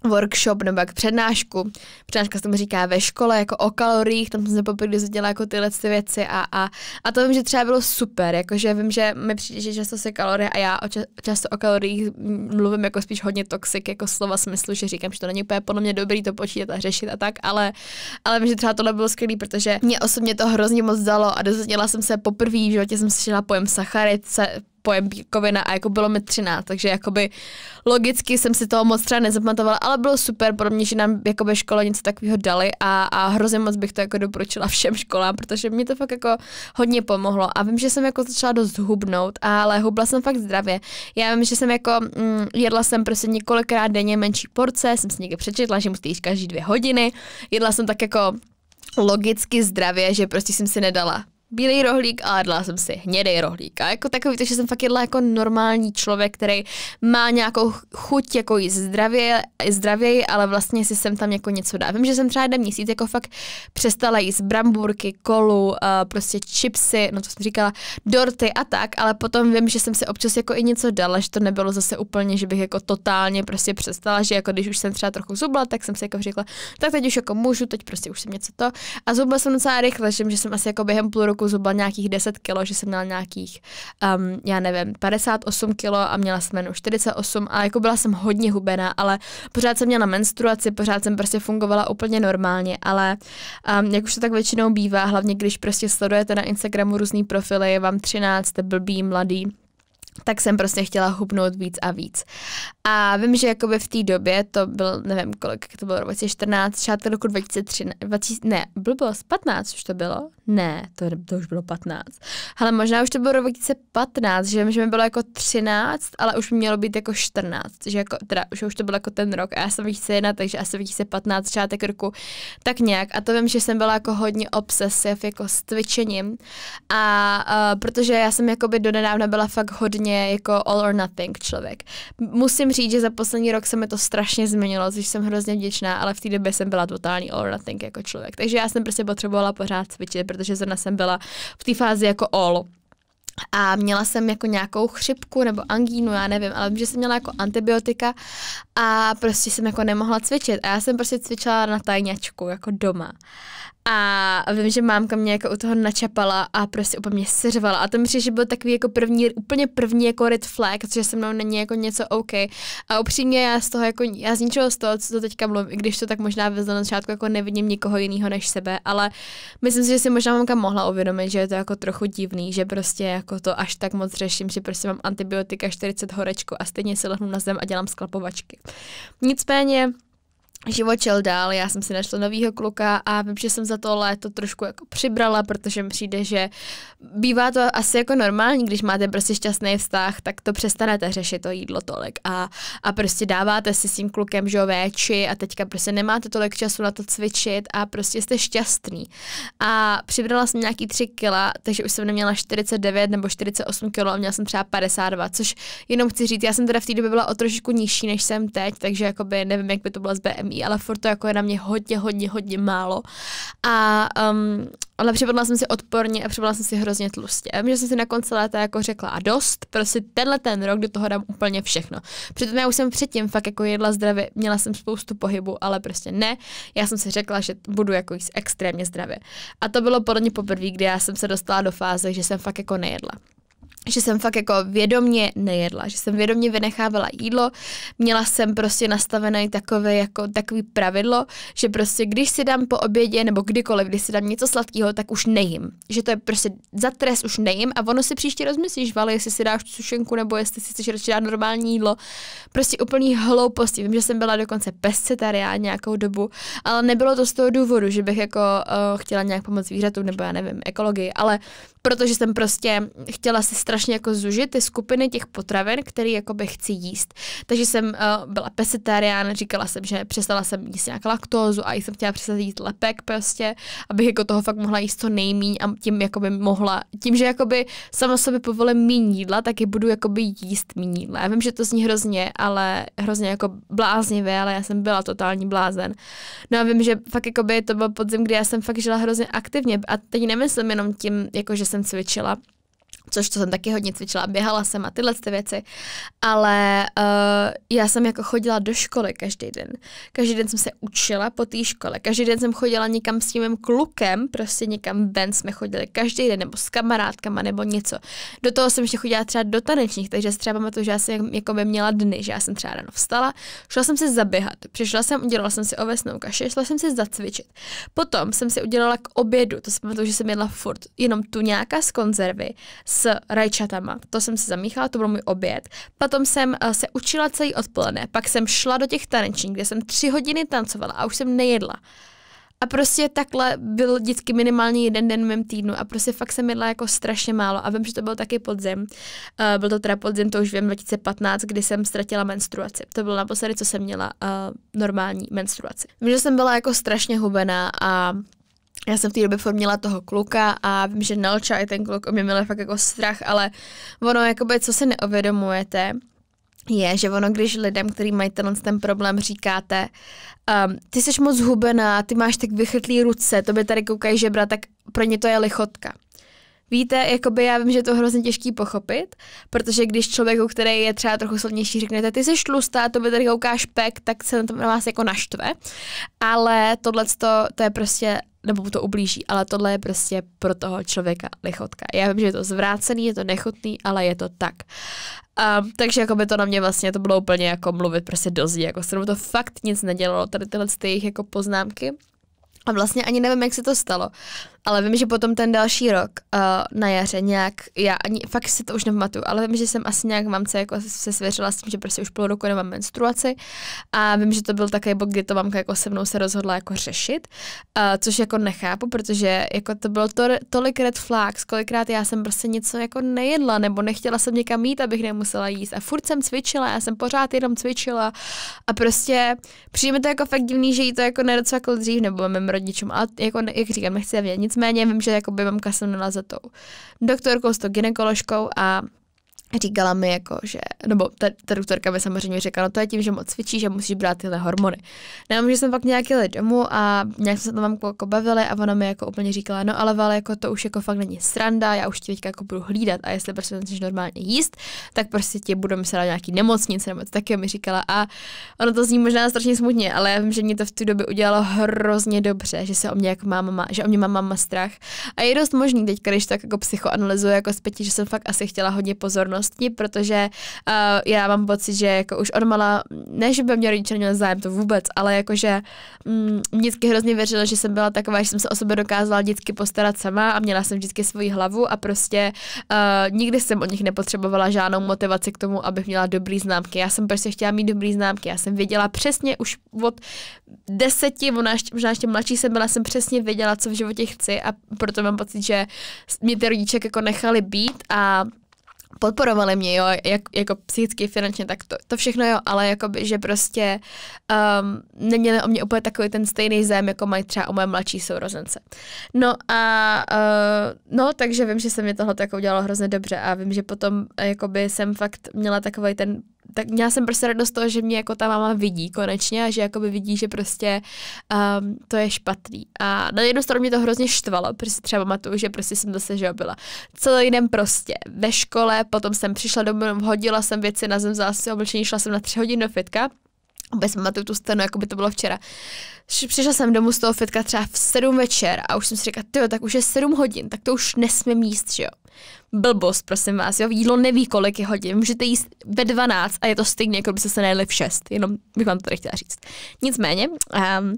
Speaker 1: workshop nebo jak přednášku. Přednáška se tomu říká ve škole, jako o kaloriích, tam jsem se poprvé dozvěděla jako tyhle ty věci a, a, a to vím, že třeba bylo super, jakože vím, že mi přijde, že často se kalorie a já o čas, často o kaloriích mluvím jako spíš hodně toxic, jako slova smyslu, že říkám, že to není úplně podle mě dobrý to počítat a řešit a tak, ale, ale vím, že třeba tohle bylo skvělé, protože mě osobně to hrozně moc dalo a dozvěděla jsem se poprvé že životě jsem slyšela pojem sacharid, pojem bílkovina a jako bylo mi 13, takže jakoby logicky jsem si toho moc třeba nezapamatovala, ale bylo super pro mě, že nám jako ve škole něco takového dali a, a hrozně moc bych to jako doporučila všem školám, protože mě to fakt jako hodně pomohlo a vím, že jsem jako začala dost hubnout, ale hubla jsem fakt zdravě. Já vím, že jsem jako mm, jedla jsem prostě několikrát denně menší porce, jsem si někde přečetla, že musíte jíst každý dvě hodiny, jedla jsem tak jako logicky zdravě, že prostě jsem si nedala bílý rohlík a jedla jsem si hnědej rohlík. A jako takový, že jsem fakt jedla jako normální člověk, který má nějakou chuť jako jíst zdravě, zdravěji, ale vlastně si jsem tam jako něco dá. Vím, že jsem třeba jeden měsíc jako fakt přestala jíst bramburky, kolu, a prostě chipsy, no to jsem říkala, dorty a tak, ale potom vím, že jsem si občas jako i něco dala, že to nebylo zase úplně, že bych jako totálně prostě přestala, že jako když už jsem třeba trochu zubla, tak jsem si jako řekla, tak teď už jako můžu, teď prostě už jsem něco to. A zubla jsem docela rychle, že jsem asi jako během půl roku jako zhruba nějakých 10 kilo, že jsem měla nějakých, um, já nevím, 58 kilo a měla jsem jenom 48 a jako byla jsem hodně hubená, ale pořád jsem měla menstruaci, pořád jsem prostě fungovala úplně normálně, ale um, jak už to tak většinou bývá, hlavně když prostě sledujete na Instagramu různý profily, je vám 13, jste blbý, mladý, tak jsem prostě chtěla hubnout víc a víc. A vím, že jakoby v té době, to byl, nevím kolik, to bylo 2014, začátek roku 2013, 20, ne, bylo, bylo 15 už to bylo? Ne, to, to už bylo 15. Ale možná už to bylo rok 2015, že vím, že mi bylo jako 13, ale už mělo být jako 14, že jako, teda, že už to bylo jako ten rok a já jsem jedna, takže asi 2015, začátek roku, tak nějak. A to vím, že jsem byla jako hodně obsesiv, jako s cvičením. A a protože já jsem jakoby nedávna byla fakt hodně hodně jako all or nothing člověk. Musím říct, že za poslední rok se mi to strašně změnilo, což jsem hrozně vděčná, ale v té době jsem byla totální all or nothing jako člověk. Takže já jsem prostě potřebovala pořád cvičit, protože zrovna jsem byla v té fázi jako all a měla jsem jako nějakou chřipku nebo angínu, já nevím, ale vím, že jsem měla jako antibiotika a prostě jsem jako nemohla cvičit a já jsem prostě cvičila na tajňačku jako doma a vím, že mámka mě jako u toho načapala a prostě úplně mě seřvala. A to mi že byl takový jako první, úplně první jako red flag, že se mnou není jako něco OK. A upřímně já z toho jako, já z ničeho z toho, co to teďka mluvím, i když to tak možná vezlo na začátku, jako nevidím nikoho jiného než sebe, ale myslím si, že si možná mamka mohla uvědomit, že je to jako trochu divný, že prostě jako to až tak moc řeším, že prostě mám antibiotika 40 horečku a stejně se lehnu na zem a dělám sklapovačky. Nicméně, život šel dál, já jsem si našla novýho kluka a vím, že jsem za to léto trošku jako přibrala, protože mi přijde, že bývá to asi jako normální, když máte prostě šťastný vztah, tak to přestanete řešit to jídlo tolik a, a prostě dáváte si s tím klukem žovéči a teďka prostě nemáte tolik času na to cvičit a prostě jste šťastný. A přibrala jsem nějaký 3 kila, takže už jsem neměla 49 nebo 48 kilo a měla jsem třeba 52, což jenom chci říct, já jsem teda v té době byla o trošičku nižší, než jsem teď, takže jakoby nevím, jak by to bylo s BM zemí, ale furt to jako je na mě hodně, hodně, hodně málo. A um, ale připadla jsem si odporně a připadla jsem si hrozně tlustě. Že jsem si na konci léta jako řekla a dost, prostě tenhle ten rok do toho dám úplně všechno. Přitom já už jsem předtím fakt jako jedla zdravě, měla jsem spoustu pohybu, ale prostě ne. Já jsem si řekla, že budu jako jíst extrémně zdravě. A to bylo podobně poprvé, kdy já jsem se dostala do fáze, že jsem fakt jako nejedla že jsem fakt jako vědomně nejedla, že jsem vědomně vynechávala jídlo, měla jsem prostě nastavené takové jako takový pravidlo, že prostě když si dám po obědě nebo kdykoliv, když si dám něco sladkého, tak už nejím. Že to je prostě za trest už nejím a ono si příště rozmyslíš, vale, jestli si dáš sušenku nebo jestli si chceš radši dát normální jídlo. Prostě úplný hlouposti. Vím, že jsem byla dokonce pescetaria nějakou dobu, ale nebylo to z toho důvodu, že bych jako uh, chtěla nějak pomoct zvířatům nebo já nevím, ekologii, ale protože jsem prostě chtěla si strašně jako zužit ty skupiny těch potravin, které by chci jíst. Takže jsem uh, byla pesetarián, říkala jsem, že přestala jsem jíst nějak laktózu a jsem chtěla přestat jíst lepek prostě, abych jako toho fakt mohla jíst co nejmíň a tím jako by mohla, tím, že jako by sama sobě povolím méně jídla, tak i budu jako by jíst méně jídla. Já vím, že to zní hrozně, ale hrozně jako bláznivě, ale já jsem byla totální blázen. No a vím, že fakt jako by to byl podzim, kdy já jsem fakt žila hrozně aktivně a teď nemyslím jenom tím, jako že jsem cvičila což to jsem taky hodně cvičila, běhala jsem a tyhle ty věci, ale uh, já jsem jako chodila do školy každý den. Každý den jsem se učila po té škole, každý den jsem chodila někam s tím klukem, prostě někam ven jsme chodili každý den, nebo s kamarádkama, nebo něco. Do toho jsem ještě chodila třeba do tanečních, takže třeba pamatuju, že já jsem jako by měla dny, že já jsem třeba ráno vstala, šla jsem se zaběhat, přišla jsem, udělala jsem si ovesnou kaši, šla jsem si zacvičit. Potom jsem si udělala k obědu, to si pamatuju, že jsem jedla furt jenom tuňáka z konzervy, s s rajčatama. To jsem se zamíchala, to byl můj oběd. Potom jsem uh, se učila celý odpoledne, pak jsem šla do těch tanečních, kde jsem tři hodiny tancovala a už jsem nejedla. A prostě takhle byl vždycky minimálně jeden den v mém týdnu a prostě fakt jsem jedla jako strašně málo a vím, že to byl taky podzim. Uh, byl to teda podzim, to už vím, 2015, kdy jsem ztratila menstruaci. To bylo naposledy, co jsem měla uh, normální menstruaci. Vím, že jsem byla jako strašně hubená a já jsem v té době furt měla toho kluka a vím, že Nelča i ten kluk o mě měli fakt jako strach, ale ono, jakoby, co si neovědomujete, je, že ono, když lidem, který mají tenhle ten problém, říkáte, um, ty jsi moc hubená, ty máš tak vychytlý ruce, to by tady koukají žebra, tak pro ně to je lichotka. Víte, jakoby já vím, že je to hrozně těžký pochopit, protože když člověku, který je třeba trochu silnější, řeknete, ty jsi tlustá, to by tady koukáš pek, tak se na, to na vás jako naštve. Ale tohle to je prostě nebo to ublíží, ale tohle je prostě pro toho člověka lichotka. Já vím, že je to zvrácený, je to nechutný, ale je to tak. Um, takže jako by to na mě vlastně, to bylo úplně jako mluvit prostě do zdi, jako se to fakt nic nedělalo, tady tyhle ty jejich jako poznámky. A vlastně ani nevím, jak se to stalo. Ale vím, že potom ten další rok uh, na jaře nějak, já ani fakt si to už nepamatuju, ale vím, že jsem asi nějak mamce jako se svěřila s tím, že prostě už půl roku nemám menstruaci a vím, že to byl takový bod, kdy to mamka jako se mnou se rozhodla jako řešit, uh, což jako nechápu, protože jako to bylo to, tolik red flags, kolikrát já jsem prostě něco jako nejedla nebo nechtěla jsem někam jít, abych nemusela jíst a furt jsem cvičila, já jsem pořád jenom cvičila a prostě přijde mi to jako fakt divný, že jí to jako nedocvaklo dřív nebo mým rodičům, ale jako, jak říkám, nechci vědět Nicméně vím, že jakoby mamka se měla za tou doktorkou, s tou ginekoložkou a říkala mi jako, že, nebo ta, ta doktorka mi samozřejmě řekla, no to je tím, že moc cvičíš a musíš brát tyhle hormony. Nevím, no, že jsem pak nějak jeli domů a nějak jsme se tam jako, jako bavili a ona mi jako úplně říkala, no ale Vale, jako to už jako fakt není sranda, já už ti teďka jako budu hlídat a jestli prostě nechceš normálně jíst, tak prostě ti budu myslet na nějaký nemocnice nebo to taky mi říkala a ono to zní možná strašně smutně, ale já vím, že mě to v tu době udělalo hrozně dobře, že se o mě jako má mama, že o mě má mama strach a je dost možný teď, když tak jako psychoanalyzuje jako zpětí, že jsem fakt asi chtěla hodně pozornost dospělosti, protože uh, já mám pocit, že jako už odmala ne, že by mě rodiče měli zájem, to vůbec, ale jakože mm, mě vždycky hrozně věřila, že jsem byla taková, že jsem se o sebe dokázala vždycky postarat sama a měla jsem vždycky svoji hlavu a prostě uh, nikdy jsem od nich nepotřebovala žádnou motivaci k tomu, abych měla dobrý známky. Já jsem prostě chtěla mít dobrý známky. Já jsem věděla přesně už od deseti, možná ještě mladší jsem byla, jsem přesně věděla, co v životě chci a proto mám pocit, že mě ty rodiče jako nechali být a podporovali mě, jo, jak, jako psychicky, finančně, tak to, to všechno, jo, ale jako by, že prostě um, neměli o mě úplně takový ten stejný zájem, jako mají třeba o moje mladší sourozence. No a uh, no, takže vím, že se mi tohle jako udělalo hrozně dobře a vím, že potom eh, jako by jsem fakt měla takový ten tak měla jsem prostě radost toho, že mě jako ta máma vidí konečně a že jakoby vidí, že prostě um, to je špatný. A na jednu stranu mě to hrozně štvalo, protože třeba pamatuju, že prostě jsem zase, že byla celý den prostě ve škole, potom jsem přišla domů, hodila jsem věci na zem, zase si oblečení, šla jsem na tři hodiny do fitka. Vůbec pamatuju tu scénu, jako by to bylo včera Přišla jsem domů z toho fitka třeba v 7 večer a už jsem si říkala, jo, tak už je 7 hodin, tak to už nesmím jíst, že jo. Blbost, prosím vás, jo, jídlo neví, kolik je hodin, můžete jíst ve 12 a je to stejně, jako byste se se najeli v 6, jenom bych vám to tady chtěla říct. Nicméně, um, uh,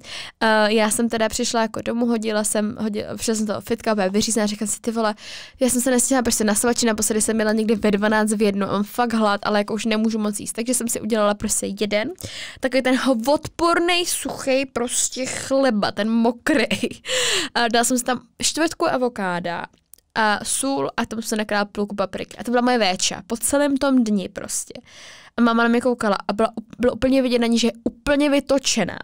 Speaker 1: já jsem teda přišla jako domů, hodila jsem, hodila, přišla jsem toho fitka, byla vyřízená, řekla si, ty vole, já jsem se nestihla, protože jsem nasvačila, naposledy jsem měla někdy ve 12 v jednu, mám fakt hlad, ale jako už nemůžu moc jíst, takže jsem si udělala prostě jeden, takový ten odporný, suchý, prostě prostě chleba, ten mokrý. A dala jsem si tam čtvrtku avokáda a sůl a tam jsem nakrála půlku papriky. A to byla moje véča. Po celém tom dni prostě. A máma na mě koukala a byla, byla úplně vidět na ní, že je úplně vytočená.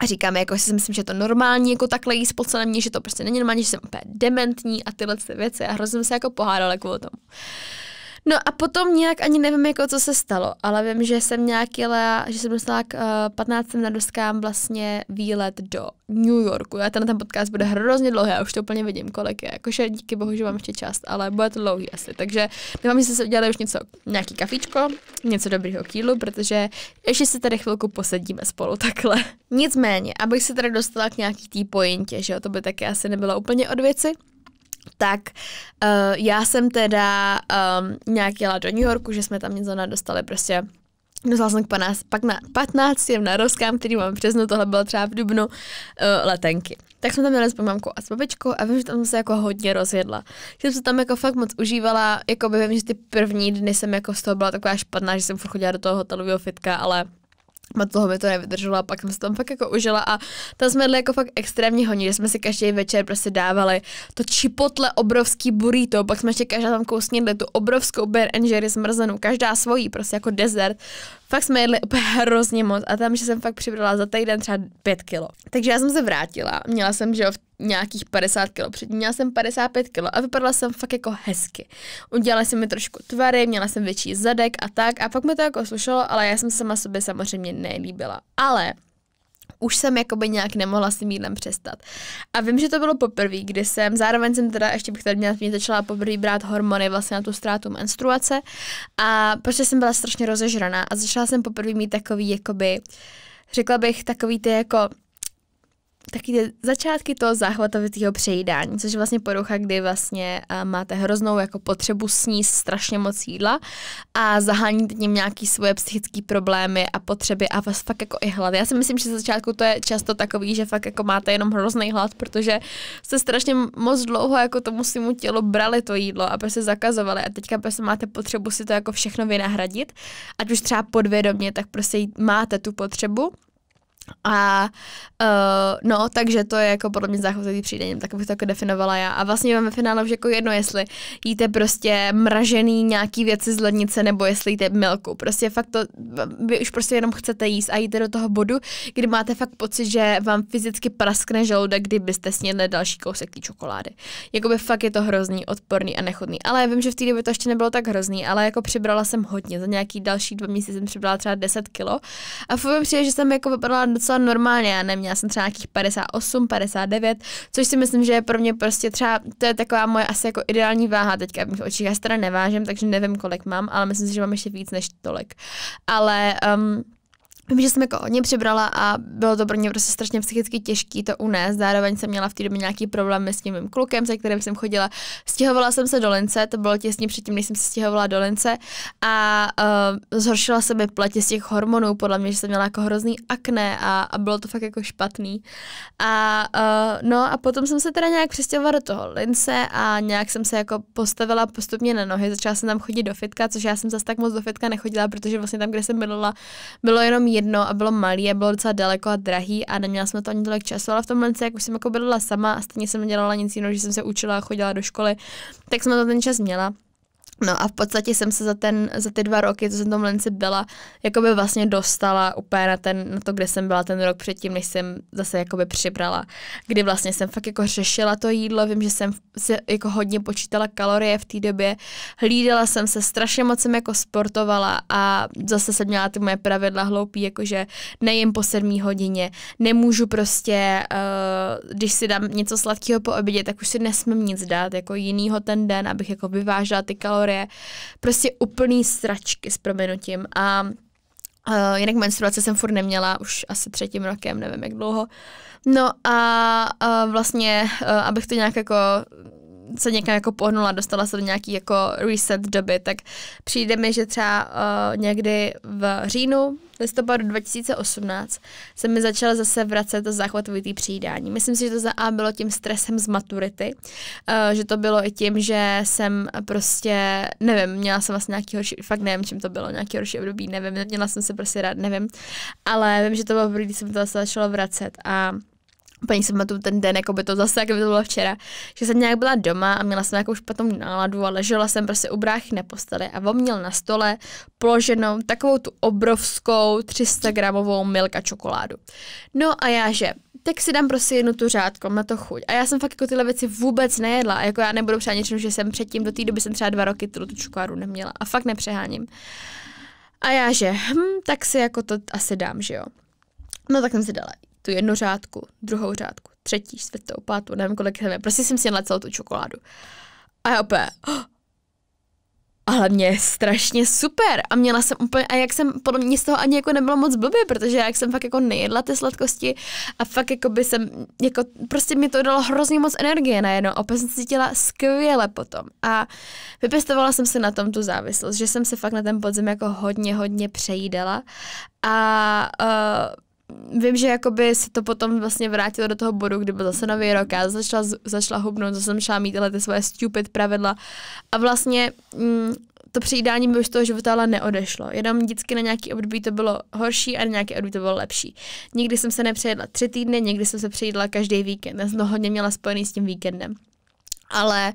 Speaker 1: A říkáme, jako, si myslím, že je to normální, jako takhle jíst po celém dní, že to prostě není normální, že jsem úplně dementní a tyhle ty věci a hrozně se jako pohádala kvůli tomu. No a potom nějak ani nevím, jako co se stalo, ale vím, že jsem nějak jela, že jsem dostala k uh, eh, 15. na doskám vlastně výlet do New Yorku. Já ten, ten podcast bude hrozně dlouhý, já už to úplně vidím, kolik je. Jakože díky bohu, že mám ještě čas, ale bude to dlouhý asi. Takže doufám, že se udělali už něco, nějaký kafičko, něco dobrýho kýlu, protože ještě si tady chvilku posedíme spolu takhle. Nicméně, abych se tady dostala k nějaký tý pointě, že jo, to by taky asi nebylo úplně od věci, tak uh, já jsem teda um, nějak jela do New Yorku, že jsme tam něco nadostali prostě Dostala jsem k 15, pak na 15 na rozkám, který mám přesno, tohle bylo třeba v Dubnu, uh, letenky. Tak jsme tam měli s mamkou a s babičkou a vím, že tam jsem se jako hodně rozjedla. Že jsem se tam jako fakt moc užívala, jako by vím, že ty první dny jsem jako z toho byla taková špatná, že jsem furt chodila do toho hotelového fitka, ale a toho mi to nevydrželo a pak jsem se tam fakt jako užila a tam jsme jedli jako fakt extrémně honí, že jsme si každý večer prostě dávali to čipotle obrovský burrito, pak jsme ještě každá tam kousnili tu obrovskou bear and jerry zmrzenou, každá svojí, prostě jako desert fakt jsme jedli hrozně moc a tam, že jsem fakt přibrala za týden třeba 5 kilo. Takže já jsem se vrátila, měla jsem, že jo, v nějakých 50 kilo, Předtím měla jsem 55 kilo a vypadala jsem fakt jako hezky. Udělala jsem mi trošku tvary, měla jsem větší zadek a tak a pak mi to jako slušelo, ale já jsem sama sobě samozřejmě nelíbila. Ale už jsem jakoby nějak nemohla s tím jídlem přestat. A vím, že to bylo poprvé, kdy jsem, zároveň jsem teda ještě bych tady měla, mě začala poprvé brát hormony vlastně na tu ztrátu menstruace a prostě jsem byla strašně rozežraná a začala jsem poprvé mít takový jakoby, řekla bych takový ty jako taky ty začátky toho záchvatovitého přejídání, což je vlastně porucha, kdy vlastně eh, máte hroznou jako potřebu sníst strašně moc jídla a zaháníte tím nějaký svoje psychické problémy a potřeby a vás fakt jako i hlad. Já si myslím, že začátku to je často takový, že fakt jako máte jenom hrozný hlad, protože se strašně moc dlouho jako tomu svému tělu brali to jídlo a prostě zakazovali a teďka prostě máte potřebu si to jako všechno vynahradit, ať už třeba podvědomě, tak prostě máte tu potřebu a uh, no, takže to je jako podle mě záchozový přídením, tak bych to jako definovala já. A vlastně vám ve finále už jako jedno, jestli jíte prostě mražený nějaký věci z lednice, nebo jestli jíte milku. Prostě fakt to, vy už prostě jenom chcete jíst a jíte do toho bodu, kdy máte fakt pocit, že vám fyzicky praskne žaludek, kdybyste snědli další kousek té čokolády. Jakoby fakt je to hrozný, odporný a nechodný. Ale já vím, že v té době to ještě nebylo tak hrozný, ale jako přibrala jsem hodně. Za nějaký další dva měsíce jsem přibrala třeba 10 kilo. A fakt přijde, že jsem jako vypadala docela normálně, já neměla jsem třeba nějakých 58, 59, což si myslím, že je pro mě prostě třeba, to je taková moje asi jako ideální váha teďka v mých očích. Já se teda nevážím, takže nevím, kolik mám, ale myslím si, že mám ještě víc než tolik. Ale um, Vím, že jsem jako něj přibrala a bylo to pro mě prostě strašně psychicky těžké. to unést. Zároveň jsem měla v té době nějaký problémy s tím mým klukem, se kterým jsem chodila. Stěhovala jsem se do Lince, to bylo těsně předtím, než jsem se stěhovala do Lince a uh, zhoršila se mi pleť z těch hormonů, podle mě, že jsem měla jako hrozný akné a, a bylo to fakt jako špatný. A uh, no a potom jsem se teda nějak přestěhovala do toho Lince a nějak jsem se jako postavila postupně na nohy. Začala jsem tam chodit do fitka, což já jsem zase tak moc do fitka nechodila, protože vlastně tam, kde jsem bydlela, bylo jenom jedno a bylo malý a bylo docela daleko a drahý a neměla jsme to ani tolik času, ale v tom momentě, jak už jsem jako bydlela sama a stejně jsem nedělala nic jiného, že jsem se učila a chodila do školy, tak jsem na to ten čas měla. No a v podstatě jsem se za, ten, za ty dva roky, co jsem tam Lenci byla, jakoby vlastně dostala úplně na, ten, na to, kde jsem byla ten rok předtím, než jsem zase jakoby přibrala. Kdy vlastně jsem fakt jako řešila to jídlo, vím, že jsem se jako hodně počítala kalorie v té době, hlídala jsem se, strašně moc jsem jako sportovala a zase jsem měla ty moje pravidla hloupý, jakože nejím po sedmý hodině, nemůžu prostě, uh, když si dám něco sladkého po obědě, tak už si nesmím nic dát, jako jinýho ten den, abych jako vyvážela ty kalorie teorie, prostě úplný stračky s proměnutím a Uh, jinak menstruace jsem furt neměla už asi třetím rokem, nevím jak dlouho. No a uh, vlastně, uh, abych to nějak jako se někam jako pohnula, dostala se do nějaký jako reset doby, tak přijde mi, že třeba uh, někdy v říjnu listopadu 2018 se mi začala zase vracet to záchvatovitý přijídání. Myslím si, že to za A bylo tím stresem z maturity, eh, že to bylo i tím, že jsem prostě, nevím, měla jsem vlastně nějaký horší, fakt nevím, čím to bylo, nějaký horší období, nevím, měla jsem se prostě rád, nevím, ale vím, že to bylo, když jsem to zase začala vracet a Paní jsem tu ten den, jako by to zase, jak by to bylo včera, že jsem nějak byla doma a měla jsem nějakou špatnou náladu a ležela jsem prostě u bráchy na posteli a on měl na stole položenou takovou tu obrovskou 300 gramovou milka čokoládu. No a já že, tak si dám prostě jednu tu řádku, má to chuť. A já jsem fakt jako tyhle věci vůbec nejedla. A jako já nebudu přehánět, že jsem předtím, do té doby jsem třeba dva roky tu čokoládu neměla. A fakt nepřeháním. A já že, hm, tak si jako to asi dám, že jo. No tak jsem si dala tu jednu řádku, druhou řádku, třetí, čtvrtou, pátou, nevím kolik jsem Prostě jsem si jedla celou tu čokoládu. A já opět, oh, ale mě je strašně super a měla jsem úplně, a jak jsem, podle mě z toho ani jako nebylo moc blbě, protože jak jsem fakt jako nejedla ty sladkosti a fakt jako by jsem, jako prostě mi to dalo hrozně moc energie najednou, opět jsem se cítila skvěle potom a vypěstovala jsem se na tom tu závislost, že jsem se fakt na ten podzim jako hodně, hodně přejídala a uh, vím, že jakoby se to potom vlastně vrátilo do toho bodu, kdy byl zase nový rok, já začala, začala hubnout, zase jsem šla mít tyhle ty svoje stupid pravidla a vlastně mm, to přijídání mi už z toho života ale neodešlo. Jenom vždycky na nějaký období to bylo horší a na nějaký období to bylo lepší. Nikdy jsem se nepřejedla tři týdny, někdy jsem se přejedla každý víkend. Já jsem to hodně měla spojený s tím víkendem. Ale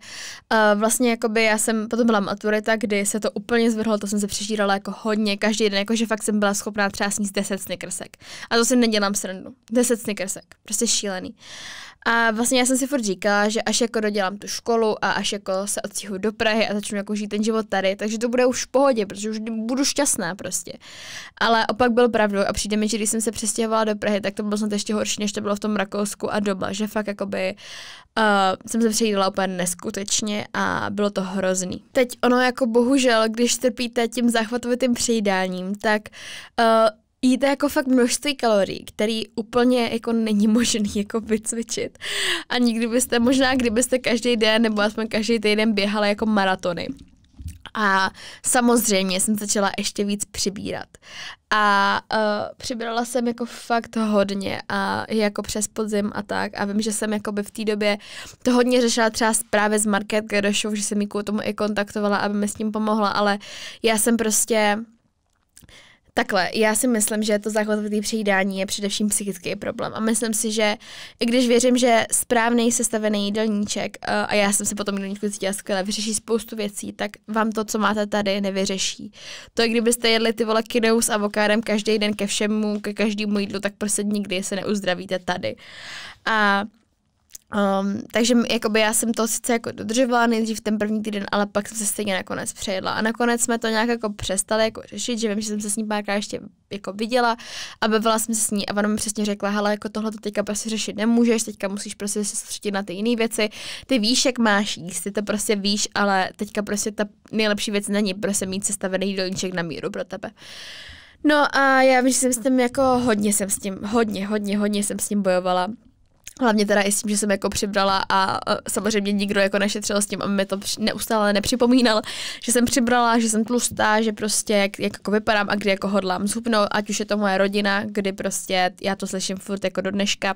Speaker 1: uh, vlastně jakoby já jsem, potom byla maturita, kdy se to úplně zvrhlo, to jsem se přežírala jako hodně každý den, jakože fakt jsem byla schopná třeba sníst 10 snickersek. A to si nedělám srandu. 10 snickersek, prostě šílený. A vlastně já jsem si furt říkala, že až jako dodělám tu školu a až jako se odstěhu do Prahy a začnu jako žít ten život tady, takže to bude už v pohodě, protože už budu šťastná prostě. Ale opak byl pravdou a přijde mi, že když jsem se přestěhovala do Prahy, tak to bylo snad ještě horší, než to bylo v tom Rakousku a doma, že fakt jakoby uh, jsem se přejídala úplně neskutečně a bylo to hrozný. Teď ono jako bohužel, když trpíte tím záchvatovitým přejídáním, tak uh, jíte jako fakt množství kalorií, který úplně jako není možný jako vycvičit. A nikdy byste, možná kdybyste každý den nebo aspoň každý týden běhala jako maratony. A samozřejmě jsem začala ještě víc přibírat. A uh, přibírala jsem jako fakt hodně a jako přes podzim a tak. A vím, že jsem jako by v té době to hodně řešila třeba právě z Market Garde že jsem ji kvůli tomu i kontaktovala, aby mi s tím pomohla, ale já jsem prostě Takhle, já si myslím, že to záchvatové přejídání je především psychický problém. A myslím si, že i když věřím, že správný sestavený jídelníček, eh, a já jsem se potom jídelníčku cítila skvěle, vyřeší spoustu věcí, tak vám to, co máte tady, nevyřeší. To je, kdybyste jedli ty vole kinou s avokádem každý den ke všemu, ke každému jídlu, tak prostě nikdy se neuzdravíte tady. A Um, takže jakoby já jsem to sice jako dodržovala nejdřív ten první týden, ale pak jsem se stejně nakonec přejedla. A nakonec jsme to nějak jako přestali jako řešit, že vím, že jsem se s ní párkrát ještě jako viděla a bavila jsem se s ní a ona mi přesně řekla, hele, jako tohle to teďka prostě řešit nemůžeš, teďka musíš prostě se soustředit na ty jiné věci, ty víš, jak máš jíst, ty to prostě víš, ale teďka prostě ta nejlepší věc není prostě mít sestavený jídelníček na míru pro tebe. No a já vím, že jsem s tím jako hodně jsem s tím, hodně, hodně, hodně jsem s tím bojovala. Hlavně teda i s tím, že jsem jako přibrala a samozřejmě nikdo jako nešetřil s tím, aby mi to neustále nepřipomínal, že jsem přibrala, že jsem tlustá, že prostě jak, jak jako vypadám a kdy jako hodlám zhubnout, ať už je to moje rodina, kdy prostě já to slyším furt jako do dneška,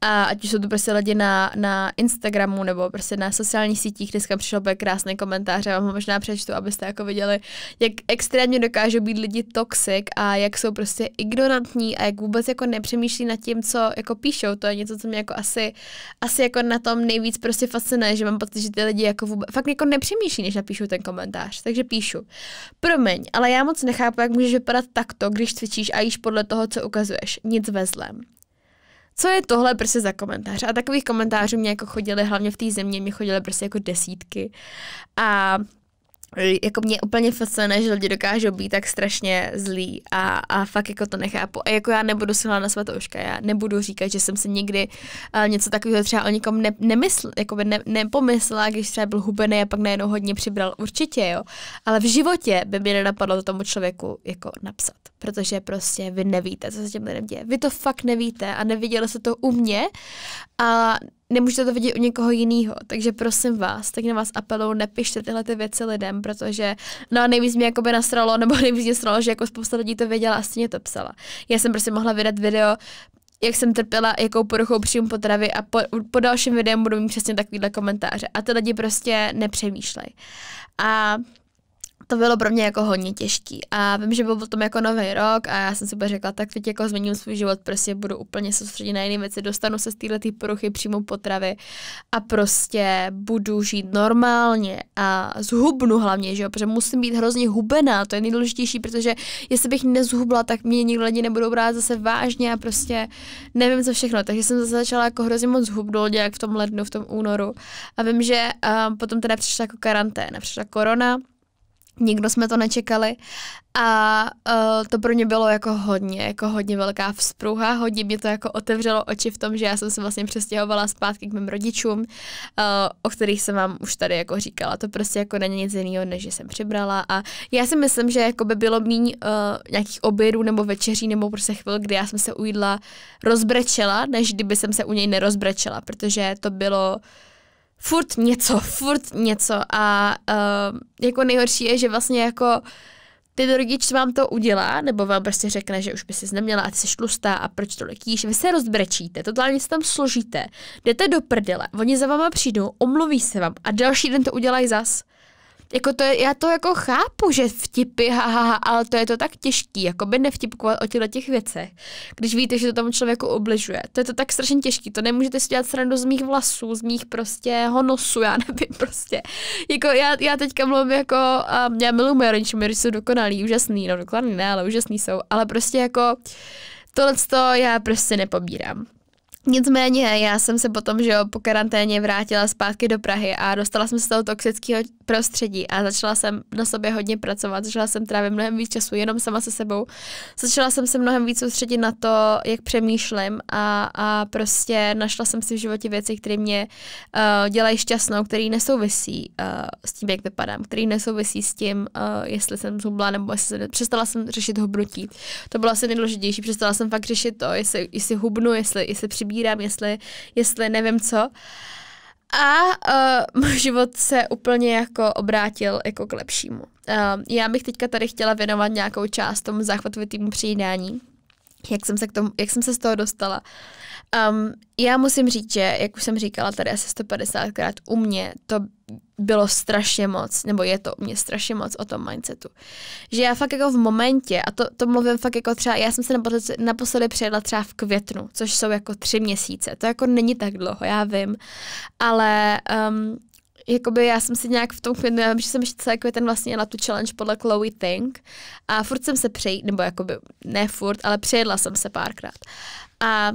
Speaker 1: a ať už jsou to prostě lidi na, na Instagramu nebo prostě na sociálních sítích, dneska přišel by krásný komentář, já vám ho možná přečtu, abyste jako viděli, jak extrémně dokážou být lidi toxic a jak jsou prostě ignorantní a jak vůbec jako nepřemýšlí nad tím, co jako píšou, to je něco, co mě jako asi, asi jako na tom nejvíc prostě fascinuje, že mám pocit, že ty lidi jako vůbec, fakt jako nepřemýšlí, než napíšu ten komentář, takže píšu. Promiň, ale já moc nechápu, jak můžeš vypadat takto, když cvičíš a jíš podle toho, co ukazuješ. Nic ve zlém. co je tohle prostě za komentář. A takových komentářů mě jako chodili hlavně v té země, mě chodily prostě jako desítky. A jako mě úplně fascinuje, že lidi dokážou být tak strašně zlí a, a fakt jako to nechápu. A jako já nebudu silná na svatouška, já nebudu říkat, že jsem si někdy uh, eh, něco takového třeba o nikom ne, nemysl, jako ne, nepomyslela, když třeba byl hubený a pak najednou hodně přibral, určitě jo. Ale v životě by mi nenapadlo to tomu člověku jako napsat, protože prostě vy nevíte, co se těm lidem děje. Vy to fakt nevíte a nevidělo se to u mě a nemůžete to vidět u někoho jiného. Takže prosím vás, tak na vás apeluju, nepište tyhle ty věci lidem, protože no a nejvíc mě jakoby nasralo, nebo nejvíc mě sralo, že jako spousta lidí to věděla a stejně to psala. Já jsem prostě mohla vydat video, jak jsem trpěla, jakou poruchou příjmu potravy a po, po dalším videu budu mít přesně takovýhle komentáře. A ty lidi prostě nepřemýšlej. A to bylo pro mě jako hodně těžký. A vím, že byl potom jako nový rok a já jsem si řekla, tak teď jako změním svůj život, prostě budu úplně soustředit na jiné věci, dostanu se z této poruchy přímo potravy a prostě budu žít normálně a zhubnu hlavně, že jo, protože musím být hrozně hubená, to je nejdůležitější, protože jestli bych nezhubla, tak mě nikdo lidi nebudou brát zase vážně a prostě nevím co všechno. Takže jsem zase začala jako hrozně moc hubnout nějak v tom lednu, v tom únoru. A vím, že uh, potom teda přišla jako karanténa, přišla korona, Nikdo jsme to nečekali a uh, to pro mě bylo jako hodně, jako hodně velká vzpruha, hodně mě to jako otevřelo oči v tom, že já jsem se vlastně přestěhovala zpátky k mým rodičům, uh, o kterých jsem vám už tady jako říkala. To prostě jako není nic jiného, než že jsem přibrala a já si myslím, že jako by bylo méně uh, e, nějakých obědů nebo večeří nebo prostě chvil, kdy já jsem se ujídla rozbrečela, než kdyby jsem se u něj nerozbrečela, protože to bylo uh, furt něco, furt něco a uh, jako nejhorší je, že vlastně jako ten rodič vám to udělá, nebo vám prostě řekne, že už by si neměla a ty jsi šlustá a proč tolik jíš. Vy se rozbrečíte, to se tam složíte, jdete do prdele, oni za váma přijdou, omluví se vám a další den to udělají zas jako to je, já to jako chápu, že vtipy, haha, ha, ha, ale to je to tak těžký, jako by nevtipkovat o těchto těch věcech, když víte, že to tomu člověku obližuje. To je to tak strašně těžký, to nemůžete si dělat srandu z mých vlasů, z mých prostě honosu, já nevím prostě. Jako já, já teďka mluvím jako, um, já miluji moje rodiče, moje jsou dokonalí, úžasný, no dokonalí ne, ale úžasný jsou, ale prostě jako tohle to já prostě nepobírám. Nicméně já jsem se potom, že jo, po karanténě vrátila zpátky do Prahy a dostala jsem se z toho toxického prostředí a začala jsem na sobě hodně pracovat, začala jsem trávit mnohem víc času jenom sama se sebou, začala jsem se mnohem víc soustředit na to, jak přemýšlím a, a prostě našla jsem si v životě věci, které mě uh, dělají šťastnou, které nesouvisí uh, s tím, jak vypadám, které nesouvisí s tím, uh, jestli jsem zhubla nebo jestli jsem, přestala jsem řešit hubnutí. To bylo asi nejdůležitější, přestala jsem fakt řešit to, jestli, jestli hubnu, jestli, jestli přibývám probírám, jestli, jestli nevím co. A uh, můj život se úplně jako obrátil jako k lepšímu. Uh, já bych teďka tady chtěla věnovat nějakou část tomu záchvatovitému přijídání, jak jsem se, k tomu, jak jsem se z toho dostala. Um, já musím říct, že, jak už jsem říkala tady asi 150krát, u mě to bylo strašně moc, nebo je to mě strašně moc o tom mindsetu. Že já fakt jako v momentě, a to, to mluvím fakt jako třeba, já jsem se naposledy, přijedla třeba v květnu, což jsou jako tři měsíce, to jako není tak dlouho, já vím, ale um, jakoby já jsem si nějak v tom květnu, já vím, že jsem ještě celý květen vlastně jela tu challenge podle Chloe Think a furt jsem se přejít, nebo jakoby ne furt, ale přejedla jsem se párkrát. A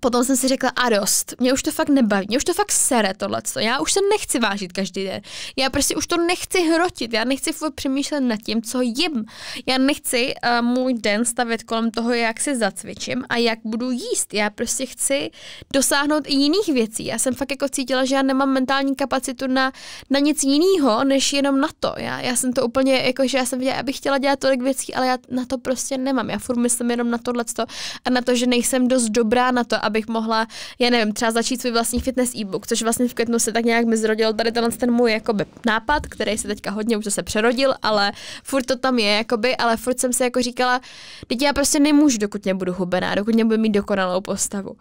Speaker 1: potom jsem si řekla a dost, mě už to fakt nebaví, mě už to fakt sere tohleto, já už se nechci vážit každý den, já prostě už to nechci hrotit, já nechci furt přemýšlet nad tím, co jim, já nechci uh, můj den stavět kolem toho, jak se zacvičím a jak budu jíst, já prostě chci dosáhnout i jiných věcí, já jsem fakt jako cítila, že já nemám mentální kapacitu na, na nic jiného, než jenom na to, já, já jsem to úplně, jako že já jsem viděla, abych chtěla dělat tolik věcí, ale já na to prostě nemám, já furt myslím jenom na tohle a na to, že nejsem dost dobrá na to, abych mohla, já nevím, třeba začít svůj vlastní fitness e-book, což vlastně v květnu se tak nějak mi zrodil tady tenhle ten můj jakoby, nápad, který se teďka hodně už se přerodil, ale furt to tam je, jakoby, ale furt jsem si jako říkala, teď já prostě nemůžu, dokud nebudu hubená, dokud nebudu mít dokonalou postavu.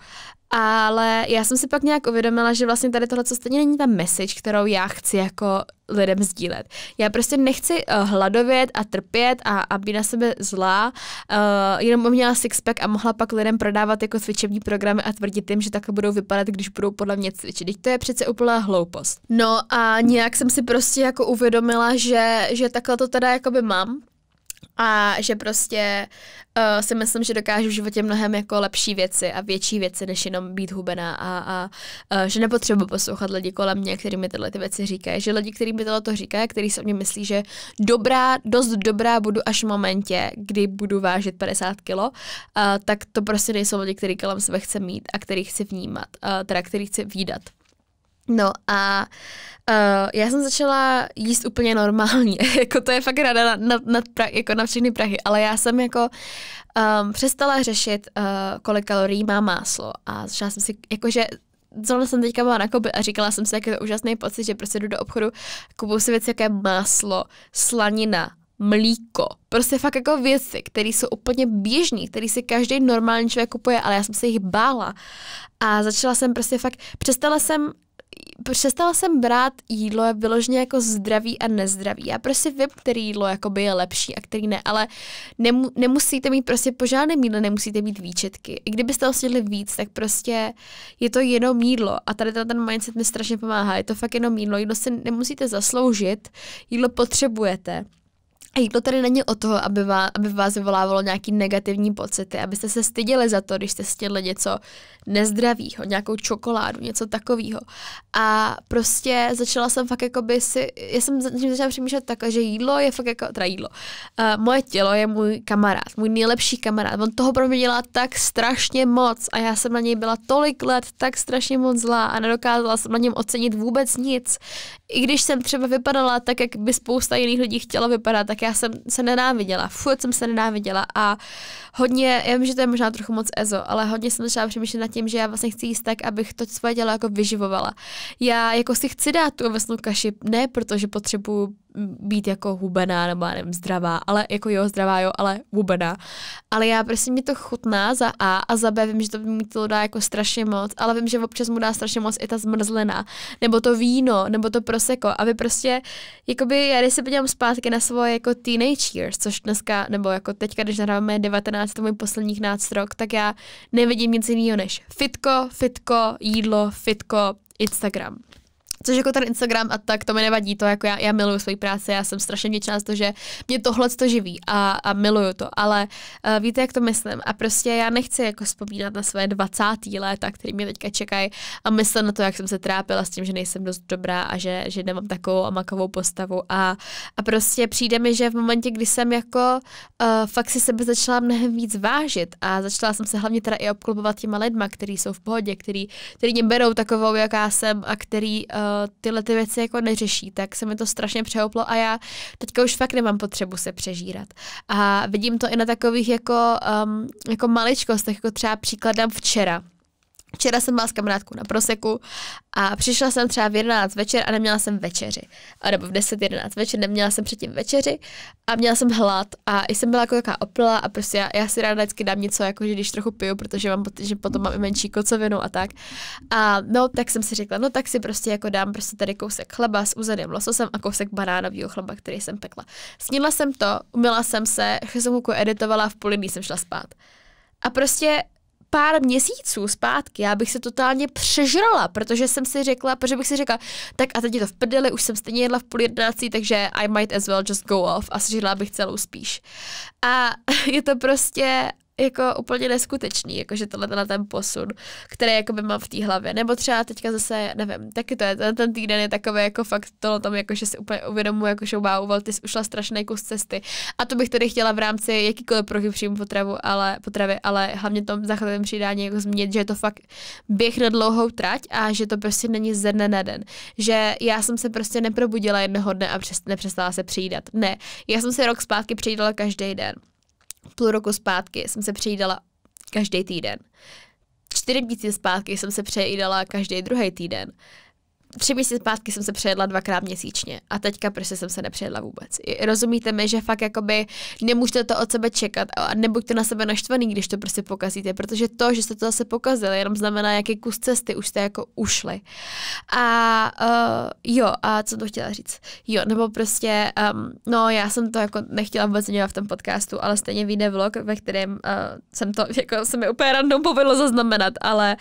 Speaker 1: Ale já jsem si pak nějak uvědomila, že vlastně tady tohle co stejně není ta message, kterou já chci jako lidem sdílet. Já prostě nechci uh, hladovět a trpět a, a být na sebe zlá, uh, jenom měla sixpack a mohla pak lidem prodávat jako cvičební programy a tvrdit jim, že takhle budou vypadat, když budou podle mě cvičit. Teď to je přece úplná hloupost. No a nějak jsem si prostě jako uvědomila, že, že takhle to teda jakoby mám a že prostě uh, si myslím, že dokážu v životě mnohem jako lepší věci a větší věci, než jenom být hubená a, a uh, že nepotřebuji poslouchat lidi kolem mě, kteří mi tyhle ty věci říkají, že lidi, kteří mi tohle to říkají, kteří se o mě myslí, že dobrá, dost dobrá budu až v momentě, kdy budu vážit 50 kilo, uh, tak to prostě nejsou lidi, kteří kolem sebe chce mít a který chci vnímat, uh, teda který chci výdat. No a uh, já jsem začala jíst úplně normálně, jako to je fakt rada na, na, na, pra, jako na všechny Prahy, ale já jsem jako um, přestala řešit, uh, kolik kalorií má máslo a začala jsem si, jakože zrovna jsem teďka byla na Kobe a říkala jsem si, jak je to úžasný pocit, že prostě jdu do obchodu, kupuju si věci, jaké máslo, slanina, mlíko. Prostě fakt jako věci, které jsou úplně běžné, které si každý normální člověk kupuje, ale já jsem se jich bála. A začala jsem prostě fakt, přestala jsem přestala jsem brát jídlo vyloženě jako zdravý a nezdravý. Já prostě vím, který jídlo jakoby je lepší a který ne, ale nemu, nemusíte mít prostě po žádném jídle, nemusíte mít výčetky. I kdybyste ho snědli víc, tak prostě je to jenom jídlo a tady ten, ten mindset mi strašně pomáhá. Je to fakt jenom jídlo. Jídlo si nemusíte zasloužit, jídlo potřebujete. A jídlo tady není o toho, aby, má, aby vás vyvolávalo nějaký negativní pocity, abyste se styděli za to, když jste stědli něco nezdravého, nějakou čokoládu, něco takového. A prostě začala jsem fakt jako by si, já jsem začala přemýšlet tak, že jídlo je fakt jako, teda jídlo, uh, moje tělo je můj kamarád, můj nejlepší kamarád. On toho pro mě dělá tak strašně moc a já jsem na něj byla tolik let tak strašně moc zlá a nedokázala jsem na něm ocenit vůbec nic i když jsem třeba vypadala tak, jak by spousta jiných lidí chtěla vypadat, tak já jsem se nenáviděla. Furt jsem se nenáviděla a hodně, já vím, že to je možná trochu moc ezo, ale hodně jsem začala přemýšlet nad tím, že já vlastně chci jíst tak, abych to svoje tělo jako vyživovala. Já jako si chci dát tu ovesnou kaši, ne protože potřebuju být jako hubená nebo nevím, zdravá, ale jako jo, zdravá jo, ale hubená. Ale já prostě mi to chutná za A a za B, vím, že to mi to dá jako strašně moc, ale vím, že občas mu dá strašně moc i ta zmrzlina, nebo to víno, nebo to proseko a prostě, jakoby, já když se podívám zpátky na svoje jako teenage years, což dneska, nebo jako teďka, když nahráváme 19, to můj posledních rok, tak já nevidím nic jiného než fitko, fitko, jídlo, fitko, Instagram. Což jako ten Instagram a tak, to mi nevadí, to jako já, já miluju svoji práci, já jsem strašně vděčná z toho, že mě tohle to živí a, a miluju to, ale uh, víte, jak to myslím a prostě já nechci jako vzpomínat na své 20. léta, které mě teďka čekají a myslet na to, jak jsem se trápila s tím, že nejsem dost dobrá a že, že nemám takovou a makovou postavu a, a prostě přijde mi, že v momentě, kdy jsem jako uh, fakt si sebe začala mnohem víc vážit a začala jsem se hlavně teda i obklopovat těma lidma, kteří jsou v pohodě, který, který mě berou takovou, jaká jsem a který uh, tyhle ty věci jako neřeší, tak se mi to strašně přehoplo a já teďka už fakt nemám potřebu se přežírat. A vidím to i na takových jako, um, jako maličkostech, jako třeba příkladem včera Včera jsem byla s kamarádkou na proseku a přišla jsem třeba v 11 večer a neměla jsem večeři. A nebo v 10-11 večer neměla jsem předtím večeři a měla jsem hlad a jsem byla jako taková opila a prostě já, já si ráda vždycky dám něco, jako že když trochu piju, protože mám, že potom mám i menší kocovinu a tak. A no, tak jsem si řekla, no tak si prostě jako dám prostě tady kousek chleba s uzeným lososem a kousek banánového chleba, který jsem pekla. Sníla jsem to, umila jsem se, chvilku editovala a v půl jsem šla spát. A prostě pár měsíců zpátky, já bych se totálně přežrala, protože jsem si řekla, protože bych si řekla, tak a teď je to v prdeli, už jsem stejně jedla v půl jednací, takže I might as well just go off a sežrala bych celou spíš. A je to prostě jako úplně neskutečný, jakože tohle na ten posun, který jako by mám v té hlavě. Nebo třeba teďka zase, nevím, taky to je, ten, ten týden je takový jako fakt tohle tam, jakože si úplně uvědomuji, jako že wow, ty jsi ušla strašný kus cesty. A to bych tedy chtěla v rámci jakýkoliv prohyb příjmu potravu, ale, potravy, ale hlavně tom zachovém přidání jako změnit, že je to fakt běh na dlouhou trať a že to prostě není ze dne na den. Že já jsem se prostě neprobudila jednoho dne a přes, nepřestala se přijídat. Ne, já jsem se rok zpátky přijídala každý den půl roku zpátky jsem se přejídala každý týden. Čtyři měsíce zpátky jsem se přejídala každý druhý týden tři měsíce zpátky jsem se přejedla dvakrát měsíčně a teďka prostě jsem se nepřejedla vůbec. Rozumíte mi, že fakt jakoby nemůžete to od sebe čekat a nebuďte na sebe naštvaný, když to prostě pokazíte, protože to, že jste to zase pokazili, jenom znamená, jaký kus cesty už jste jako ušli. A uh, jo, a co to chtěla říct? Jo, nebo prostě, um, no já jsem to jako nechtěla vůbec dělat v tom podcastu, ale stejně vyjde vlog, ve kterém uh, jsem to, jako se mi úplně random povedlo zaznamenat, ale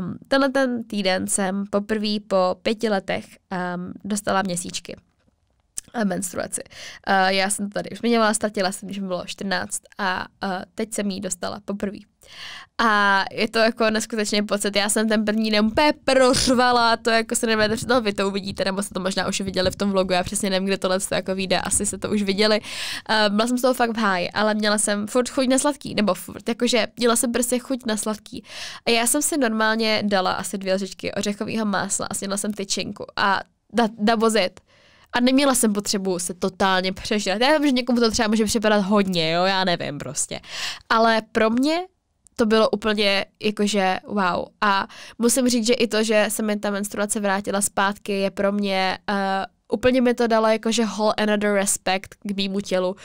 Speaker 1: um, tenhle ten týden jsem poprvé po pěti letech um, dostala měsíčky menstruaci. Uh, já jsem to tady už měla, ztratila jsem, když mi bylo 14 a uh, teď jsem ji dostala poprvé. A je to jako neskutečný pocit. Já jsem ten první den úplně prořvala, to jako se že před vy to uvidíte, nebo jste to možná už viděli v tom vlogu, já přesně nevím, kde tohle to jako vyjde, asi se to už viděli. Uh, byla jsem z toho fakt v háji, ale měla jsem furt chuť na sladký, nebo furt, jakože měla jsem prostě chuť na sladký. A já jsem si normálně dala asi dvě lžičky ořechového másla a snědla jsem tyčinku a da, da was a neměla jsem potřebu se totálně přežrat. Já vím, že někomu to třeba může připadat hodně, jo, já nevím prostě. Ale pro mě to bylo úplně jakože wow. A musím říct, že i to, že se mi ta menstruace vrátila zpátky, je pro mě, uh, úplně mi to dalo jakože whole another respect k mýmu tělu. Uh,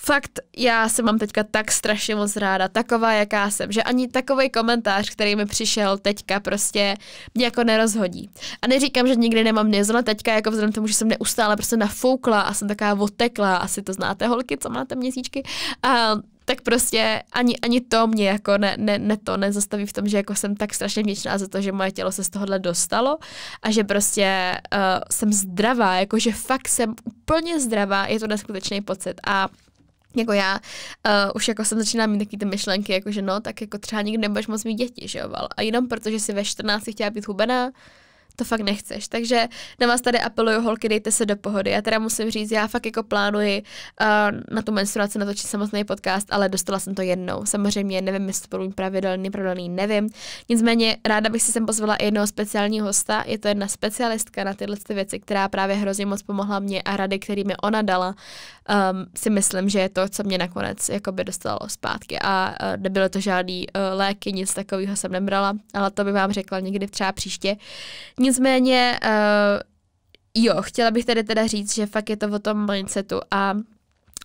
Speaker 1: fakt já se mám teďka tak strašně moc ráda, taková, jaká jsem, že ani takový komentář, který mi přišel teďka, prostě mě jako nerozhodí. A neříkám, že nikdy nemám nezona teďka, jako vzhledem tomu, že jsem neustále prostě nafoukla a jsem taková otekla, asi to znáte holky, co máte měsíčky. A tak prostě ani, ani to mě jako ne, ne, ne to nezastaví v tom, že jako jsem tak strašně vděčná za to, že moje tělo se z tohohle dostalo a že prostě uh, jsem zdravá, jako že fakt jsem úplně zdravá, je to neskutečný pocit a jako já uh, už jako jsem začínala mít taky ty myšlenky, jako že no, tak jako třeba nikdy nebudeš moc mít děti, že jo, a jenom protože si ve 14 chtěla být hubená, to fakt nechceš. Takže na vás tady apeluju, holky, dejte se do pohody. Já teda musím říct, já fakt jako plánuji uh, na tu menstruaci natočit samotný podcast, ale dostala jsem to jednou. Samozřejmě nevím, jestli to budu pravidelný, pravidelný, nevím. Nicméně ráda bych si sem pozvala i jednoho speciálního hosta. Je to jedna specialistka na tyhle ty věci, která právě hrozně moc pomohla mě a rady, které mi ona dala, um, si myslím, že je to, co mě nakonec jakoby dostalo zpátky. A uh, nebylo to žádný uh, léky, nic takového jsem nebrala, ale to by vám řekla někdy třeba příště. Nic Nicméně, uh, jo, chtěla bych tady teda říct, že fakt je to o tom mindsetu a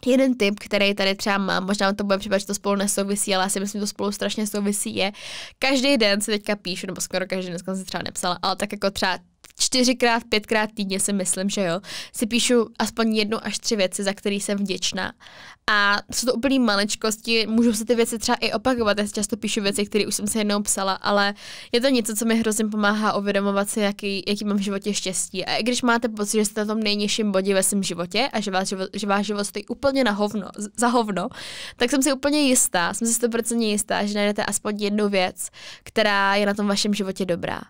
Speaker 1: Jeden tip, který tady třeba mám, možná to bude připadat, že to spolu nesouvisí, ale já si myslím, že to spolu strašně souvisí, je každý den si teďka píšu, nebo skoro každý den jsem si třeba nepsala, ale tak jako třeba čtyřikrát, pětkrát týdně si myslím, že jo, si píšu aspoň jednu až tři věci, za které jsem vděčná. A jsou to úplné maličkosti, můžu se ty věci třeba i opakovat, já si často píšu věci, které už jsem si jednou psala, ale je to něco, co mi hrozně pomáhá uvědomovat si, jaký, jaký mám v životě štěstí. A i když máte pocit, že jste na tom nejnižším bodě ve svém životě a že, váš život, že váš život stojí úplně na hovno, za hovno, tak jsem si úplně jistá, jsem si 100% jistá, že najdete aspoň jednu věc, která je na tom vašem životě dobrá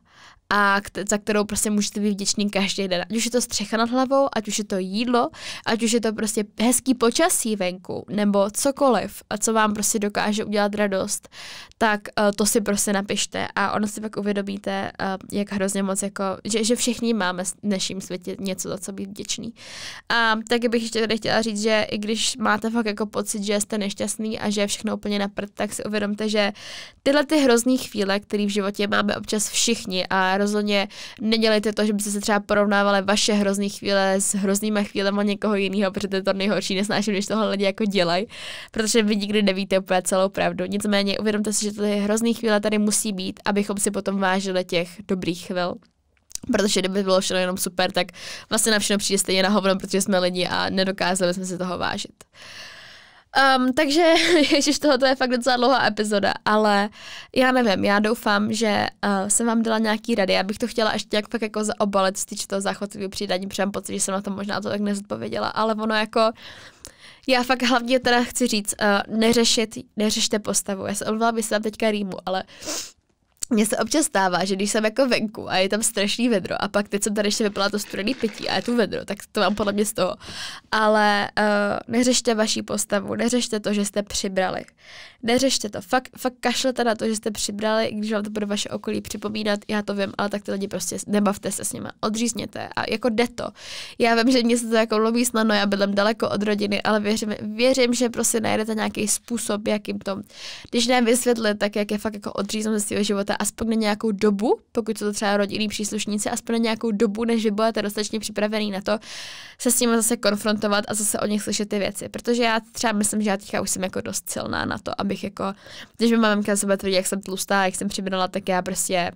Speaker 1: a za kterou prostě můžete být vděční každý den. Ať už je to střecha nad hlavou, ať už je to jídlo, ať už je to prostě hezký počasí venku, nebo cokoliv, a co vám prostě dokáže udělat radost, tak uh, to si prostě napište a ono si pak uvědomíte, uh, jak hrozně moc jako, že, že všichni máme v dnešním světě něco, za co být vděčný. A taky bych ještě tady chtěla říct, že i když máte fakt jako pocit, že jste nešťastný a že je všechno úplně na prd, tak si uvědomte, že tyhle ty hrozný chvíle, které v životě máme občas všichni a rozhodně nedělejte to, že byste se třeba porovnávali vaše hrozné chvíle s hroznýma chvílema někoho jiného, protože to je to nejhorší, nesnáším, když tohle lidi jako dělají, protože vy nikdy nevíte úplně celou pravdu. Nicméně uvědomte si, že ty hrozný chvíle tady musí být, abychom si potom vážili těch dobrých chvil. Protože kdyby bylo všechno jenom super, tak vlastně na všechno přijde stejně na hovno, protože jsme lidi a nedokázali jsme si toho vážit. Um, takže, ježiš, to je fakt docela dlouhá epizoda, ale já nevím, já doufám, že uh, jsem vám dala nějaký rady. Já bych to chtěla ještě jak pak jako zaobalit styč toho záchodového přídání, protože mám pocit, že jsem na to možná to tak nezodpověděla, ale ono jako... Já fakt hlavně teda chci říct, uh, neřešit, neřešte postavu. Já se omlouvám, by se tam teďka rýmu, ale mně se občas stává, že když jsem jako venku a je tam strašný vedro a pak teď jsem tady ještě vypila to studený pití a je tu vedro, tak to mám podle mě z toho. Ale uh, neřešte vaší postavu, neřešte to, že jste přibrali. Neřešte to. Fakt, fakt kašlete na to, že jste přibrali, i když vám to bude vaše okolí připomínat, já to vím, ale tak ty lidi prostě nebavte se s nimi, odřízněte a jako jde to. Já vím, že mě se to jako loví snadno, já bydlím daleko od rodiny, ale věřím, věřím že prostě najdete nějaký způsob, jakým to, když ne vysvětlit, tak jak je fakt jako odříznout ze svého života aspoň na nějakou dobu, pokud jsou to třeba rodinní příslušníci, aspoň na nějakou dobu, než vy budete dostatečně připravený na to, se s nimi zase konfrontovat a zase o nich slyšet ty věci. Protože já třeba myslím, že já teďka už jsem jako dost silná na to, abych jako, když mi maminka sebe tvrdí, jak jsem tlustá, jak jsem přibrala, tak já prostě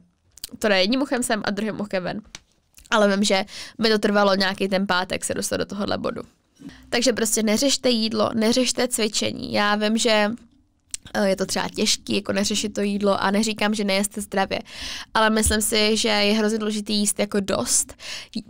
Speaker 1: to na jedním uchem jsem a druhým uchem ven. Ale vím, že mi to trvalo nějaký ten pátek se dostat do tohohle bodu. Takže prostě neřešte jídlo, neřešte cvičení. Já vím, že Eh, je to třeba těžký, jako neřešit to jídlo a neříkám, že nejeste zdravě, ale myslím si, že je hrozně důležité jíst jako dost,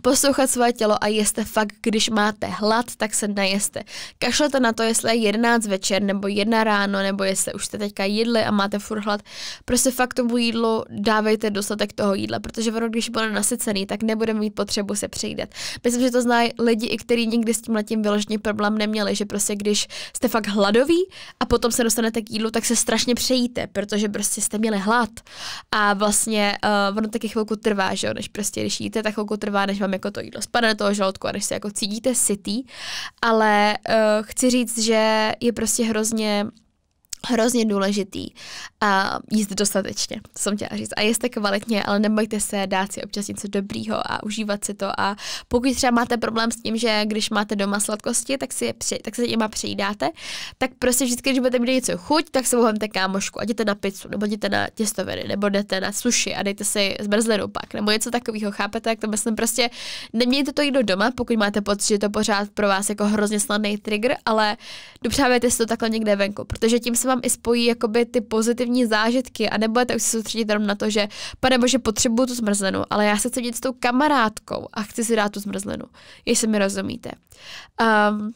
Speaker 1: poslouchat svoje tělo a jeste fakt, když máte hlad, tak se najeste. Kašlete na to, jestli je jedenáct večer nebo jedna ráno, nebo jestli už jste teďka jídli a máte furt hlad, prostě fakt tomu jídlu dávejte dostatek toho jídla, protože ono, když bude nasycený, tak nebude mít potřebu se přejdat. Myslím, že to znají lidi, i kteří nikdy s tím letím vyloženě problém neměli, že prostě když jste fakt hladoví a potom se dostanete k jídlu, jídlu, tak se strašně přejíte, protože prostě jste měli hlad. A vlastně uh, ono taky chvilku trvá, že jo, než prostě když jíte, tak chvilku trvá, než vám jako to jídlo spadne do toho žaludku a než se jako cítíte sytý. Ale uh, chci říct, že je prostě hrozně hrozně důležitý a jíst dostatečně, to jsem chtěla říct. A jíst kvalitně, ale nebojte se dát si občas něco dobrýho a užívat si to. A pokud třeba máte problém s tím, že když máte doma sladkosti, tak, si je při, tak se těma přejídáte, tak prostě vždycky, když budete mít něco chuť, tak se vemte kámošku a jděte na pizzu, nebo jděte na těstoviny, nebo jdete na suši a dejte si zmrzlinu pak, nebo něco takového, chápete, jak to myslím, prostě nemějte to jít doma, pokud máte pocit, že to pořád pro vás jako hrozně snadný trigger, ale dopřávejte si to takhle někde venku, protože tím se vám i spojí jakoby ty pozitivní zážitky a nebudete už se soustředit jenom na to, že pane bože, potřebuju tu zmrzlinu, ale já se chci jít s tou kamarádkou a chci si dát tu zmrzlinu, jestli mi rozumíte. Um,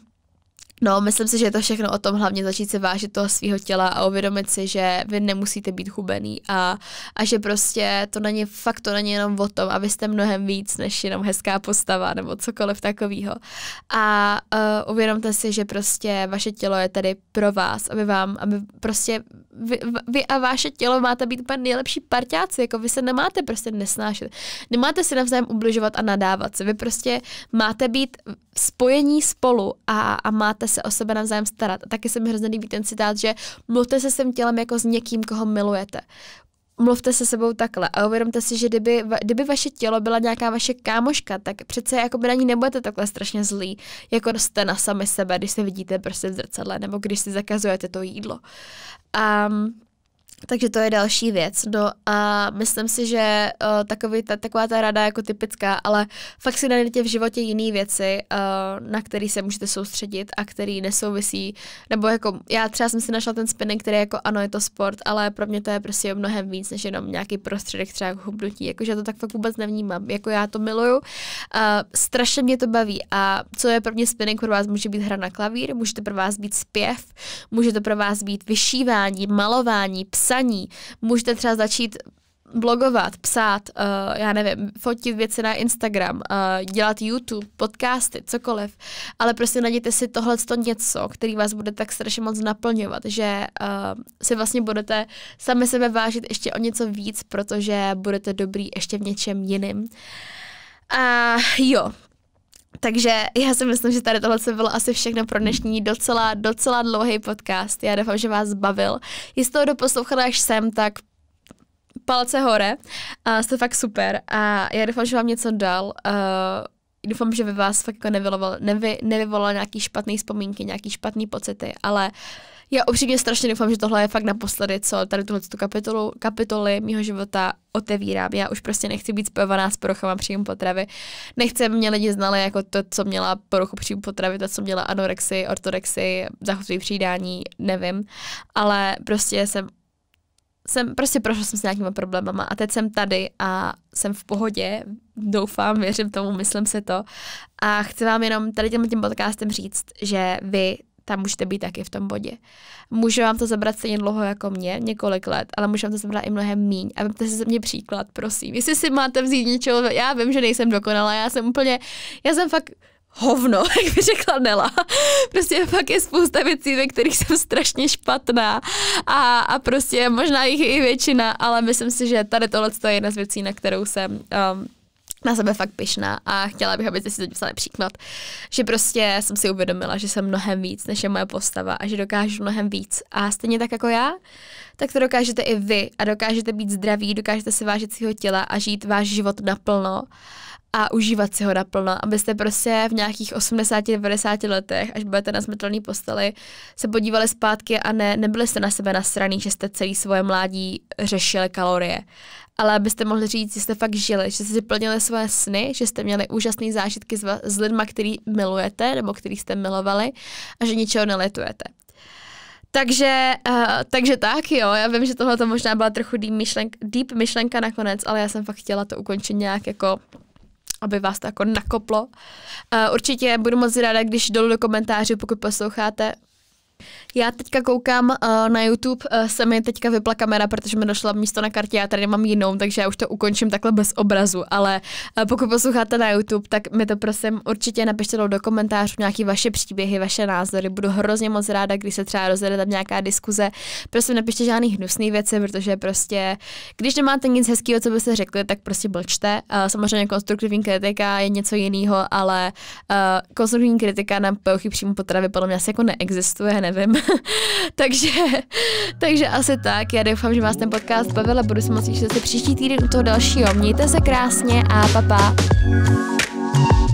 Speaker 1: No, myslím si, že je to všechno o tom hlavně začít se vážit toho svého těla a uvědomit si, že vy nemusíte být hubený a, a že prostě to není fakt to není jenom o tom, abyste mnohem víc než jenom hezká postava nebo cokoliv takového. A uh, uvědomte si, že prostě vaše tělo je tady pro vás, aby vám, aby prostě vy, vy a vaše tělo máte být úplně nejlepší parťáci, jako vy se nemáte prostě nesnášet. Nemáte si navzájem ubližovat a nadávat se. Vy prostě máte být spojení spolu a, a máte se o sebe navzájem starat. A taky se mi hrozně líbí ten citát, že mluvte se svým tělem jako s někým, koho milujete mluvte se sebou takhle a uvědomte si, že kdyby, kdyby vaše tělo byla nějaká vaše kámoška, tak přece jako by na ní nebudete takhle strašně zlí, jako jste na sami sebe, když se vidíte prostě v zrcadle, nebo když si zakazujete to jídlo. Um, takže to je další věc. No a myslím si, že uh, takový ta, taková ta rada jako typická, ale fakt si najdete v životě jiné věci, uh, na které se můžete soustředit a které nesouvisí. Nebo jako já třeba jsem si našla ten spinning, který jako ano, je to sport, ale pro mě to je prostě o mnohem víc než jenom nějaký prostředek třeba hubnutí. Jakože to tak fakt vůbec nevnímám. Jako já to miluju. Uh, strašně mě to baví. A co je pro mě spinning, pro vás může být hra na klavír, může to pro vás být zpěv, může to pro vás být vyšívání, malování, psa psaní. Můžete třeba začít blogovat, psát, uh, já nevím, fotit věci na Instagram, uh, dělat YouTube, podcasty, cokoliv, ale prostě najděte si tohle něco, který vás bude tak strašně moc naplňovat, že uh, si vlastně budete sami sebe vážit ještě o něco víc, protože budete dobrý ještě v něčem jiným. A jo, takže já si myslím, že tady tohle bylo asi všechno pro dnešní docela, docela dlouhý podcast. Já doufám, že vás bavil. Jestli to doposlouchala až sem, tak palce hore. Uh, jste fakt super. A já doufám, že vám něco dal. Uh, doufám, že by vás fakt jako nevyvolalo, nevy, nevyvolalo nějaký špatné vzpomínky, nějaký špatné pocity, ale uh, já upřímně strašně doufám, že tohle je fakt naposledy, co tady tuhle tu kapitolu, kapitoly mýho života otevírám. Já už prostě nechci být spojovaná s poruchama příjmu potravy. Nechci, aby mě lidi znali jako to, co měla poruchu příjmu potravy, to, co měla anorexi, ortorexi, zachutují přijídání, nevím. Ale prostě jsem jsem, prostě prošla jsem s nějakýma problémama a teď jsem tady a jsem v pohodě, doufám, věřím tomu, myslím si to. A chci vám jenom tady tím podcastem říct, že vy tam můžete být taky v tom bodě. Může vám to zabrat stejně dlouho jako mě, několik let, ale může vám to zabrat i mnohem míň. A vemte si ze mě příklad, prosím. Jestli si máte vzít něčeho, já vím, že nejsem dokonalá, já jsem úplně, já jsem fakt hovno, jak by řekla Nela. Prostě fakt je spousta věcí, ve kterých jsem strašně špatná a, a prostě možná jich i většina, ale myslím si, že tady tohle je jedna z věcí, na kterou jsem um, na sebe fakt pyšná a chtěla bych, abyste si to vzali příklad, že prostě jsem si uvědomila, že jsem mnohem víc, než je moje postava a že dokážu mnohem víc. A stejně tak jako já, tak to dokážete i vy a dokážete být zdraví, dokážete si vážit svého těla a žít váš život naplno a užívat si ho naplno, abyste prostě v nějakých 80-90 letech, až budete na smrtelný posteli, se podívali zpátky a ne, nebyli jste na sebe nasraný, že jste celý svoje mládí řešili kalorie ale abyste mohli říct, že jste fakt žili, že jste si plnili své sny, že jste měli úžasné zážitky s, s lidma, který milujete nebo který jste milovali a že ničeho nelitujete. Takže, uh, takže tak, jo, já vím, že tohle to možná byla trochu deep myšlenka, deep myšlenka nakonec, ale já jsem fakt chtěla to ukončit nějak jako aby vás to jako nakoplo. Uh, určitě budu moc ráda, když dolů do komentářů, pokud posloucháte já teďka koukám uh, na YouTube, uh, se mi teďka vypla kamera, protože mi došla místo na kartě, já tady mám jinou, takže já už to ukončím takhle bez obrazu, ale uh, pokud posloucháte na YouTube, tak mi to prosím určitě napište do komentářů nějaké vaše příběhy, vaše názory, budu hrozně moc ráda, když se třeba rozjede tam nějaká diskuze, prosím napište žádný hnusný věci, protože prostě, když nemáte nic hezkého, co byste řekli, tak prostě blčte. Uh, samozřejmě konstruktivní kritika je něco jiného, ale uh, konstruktivní kritika na pochy přímo potravy podle mě asi jako neexistuje, ne nevím. takže, takže asi tak. Já doufám, že vás ten podcast bavil a budu se moc těšit příští týden u toho dalšího. Mějte se krásně a papa. Pa.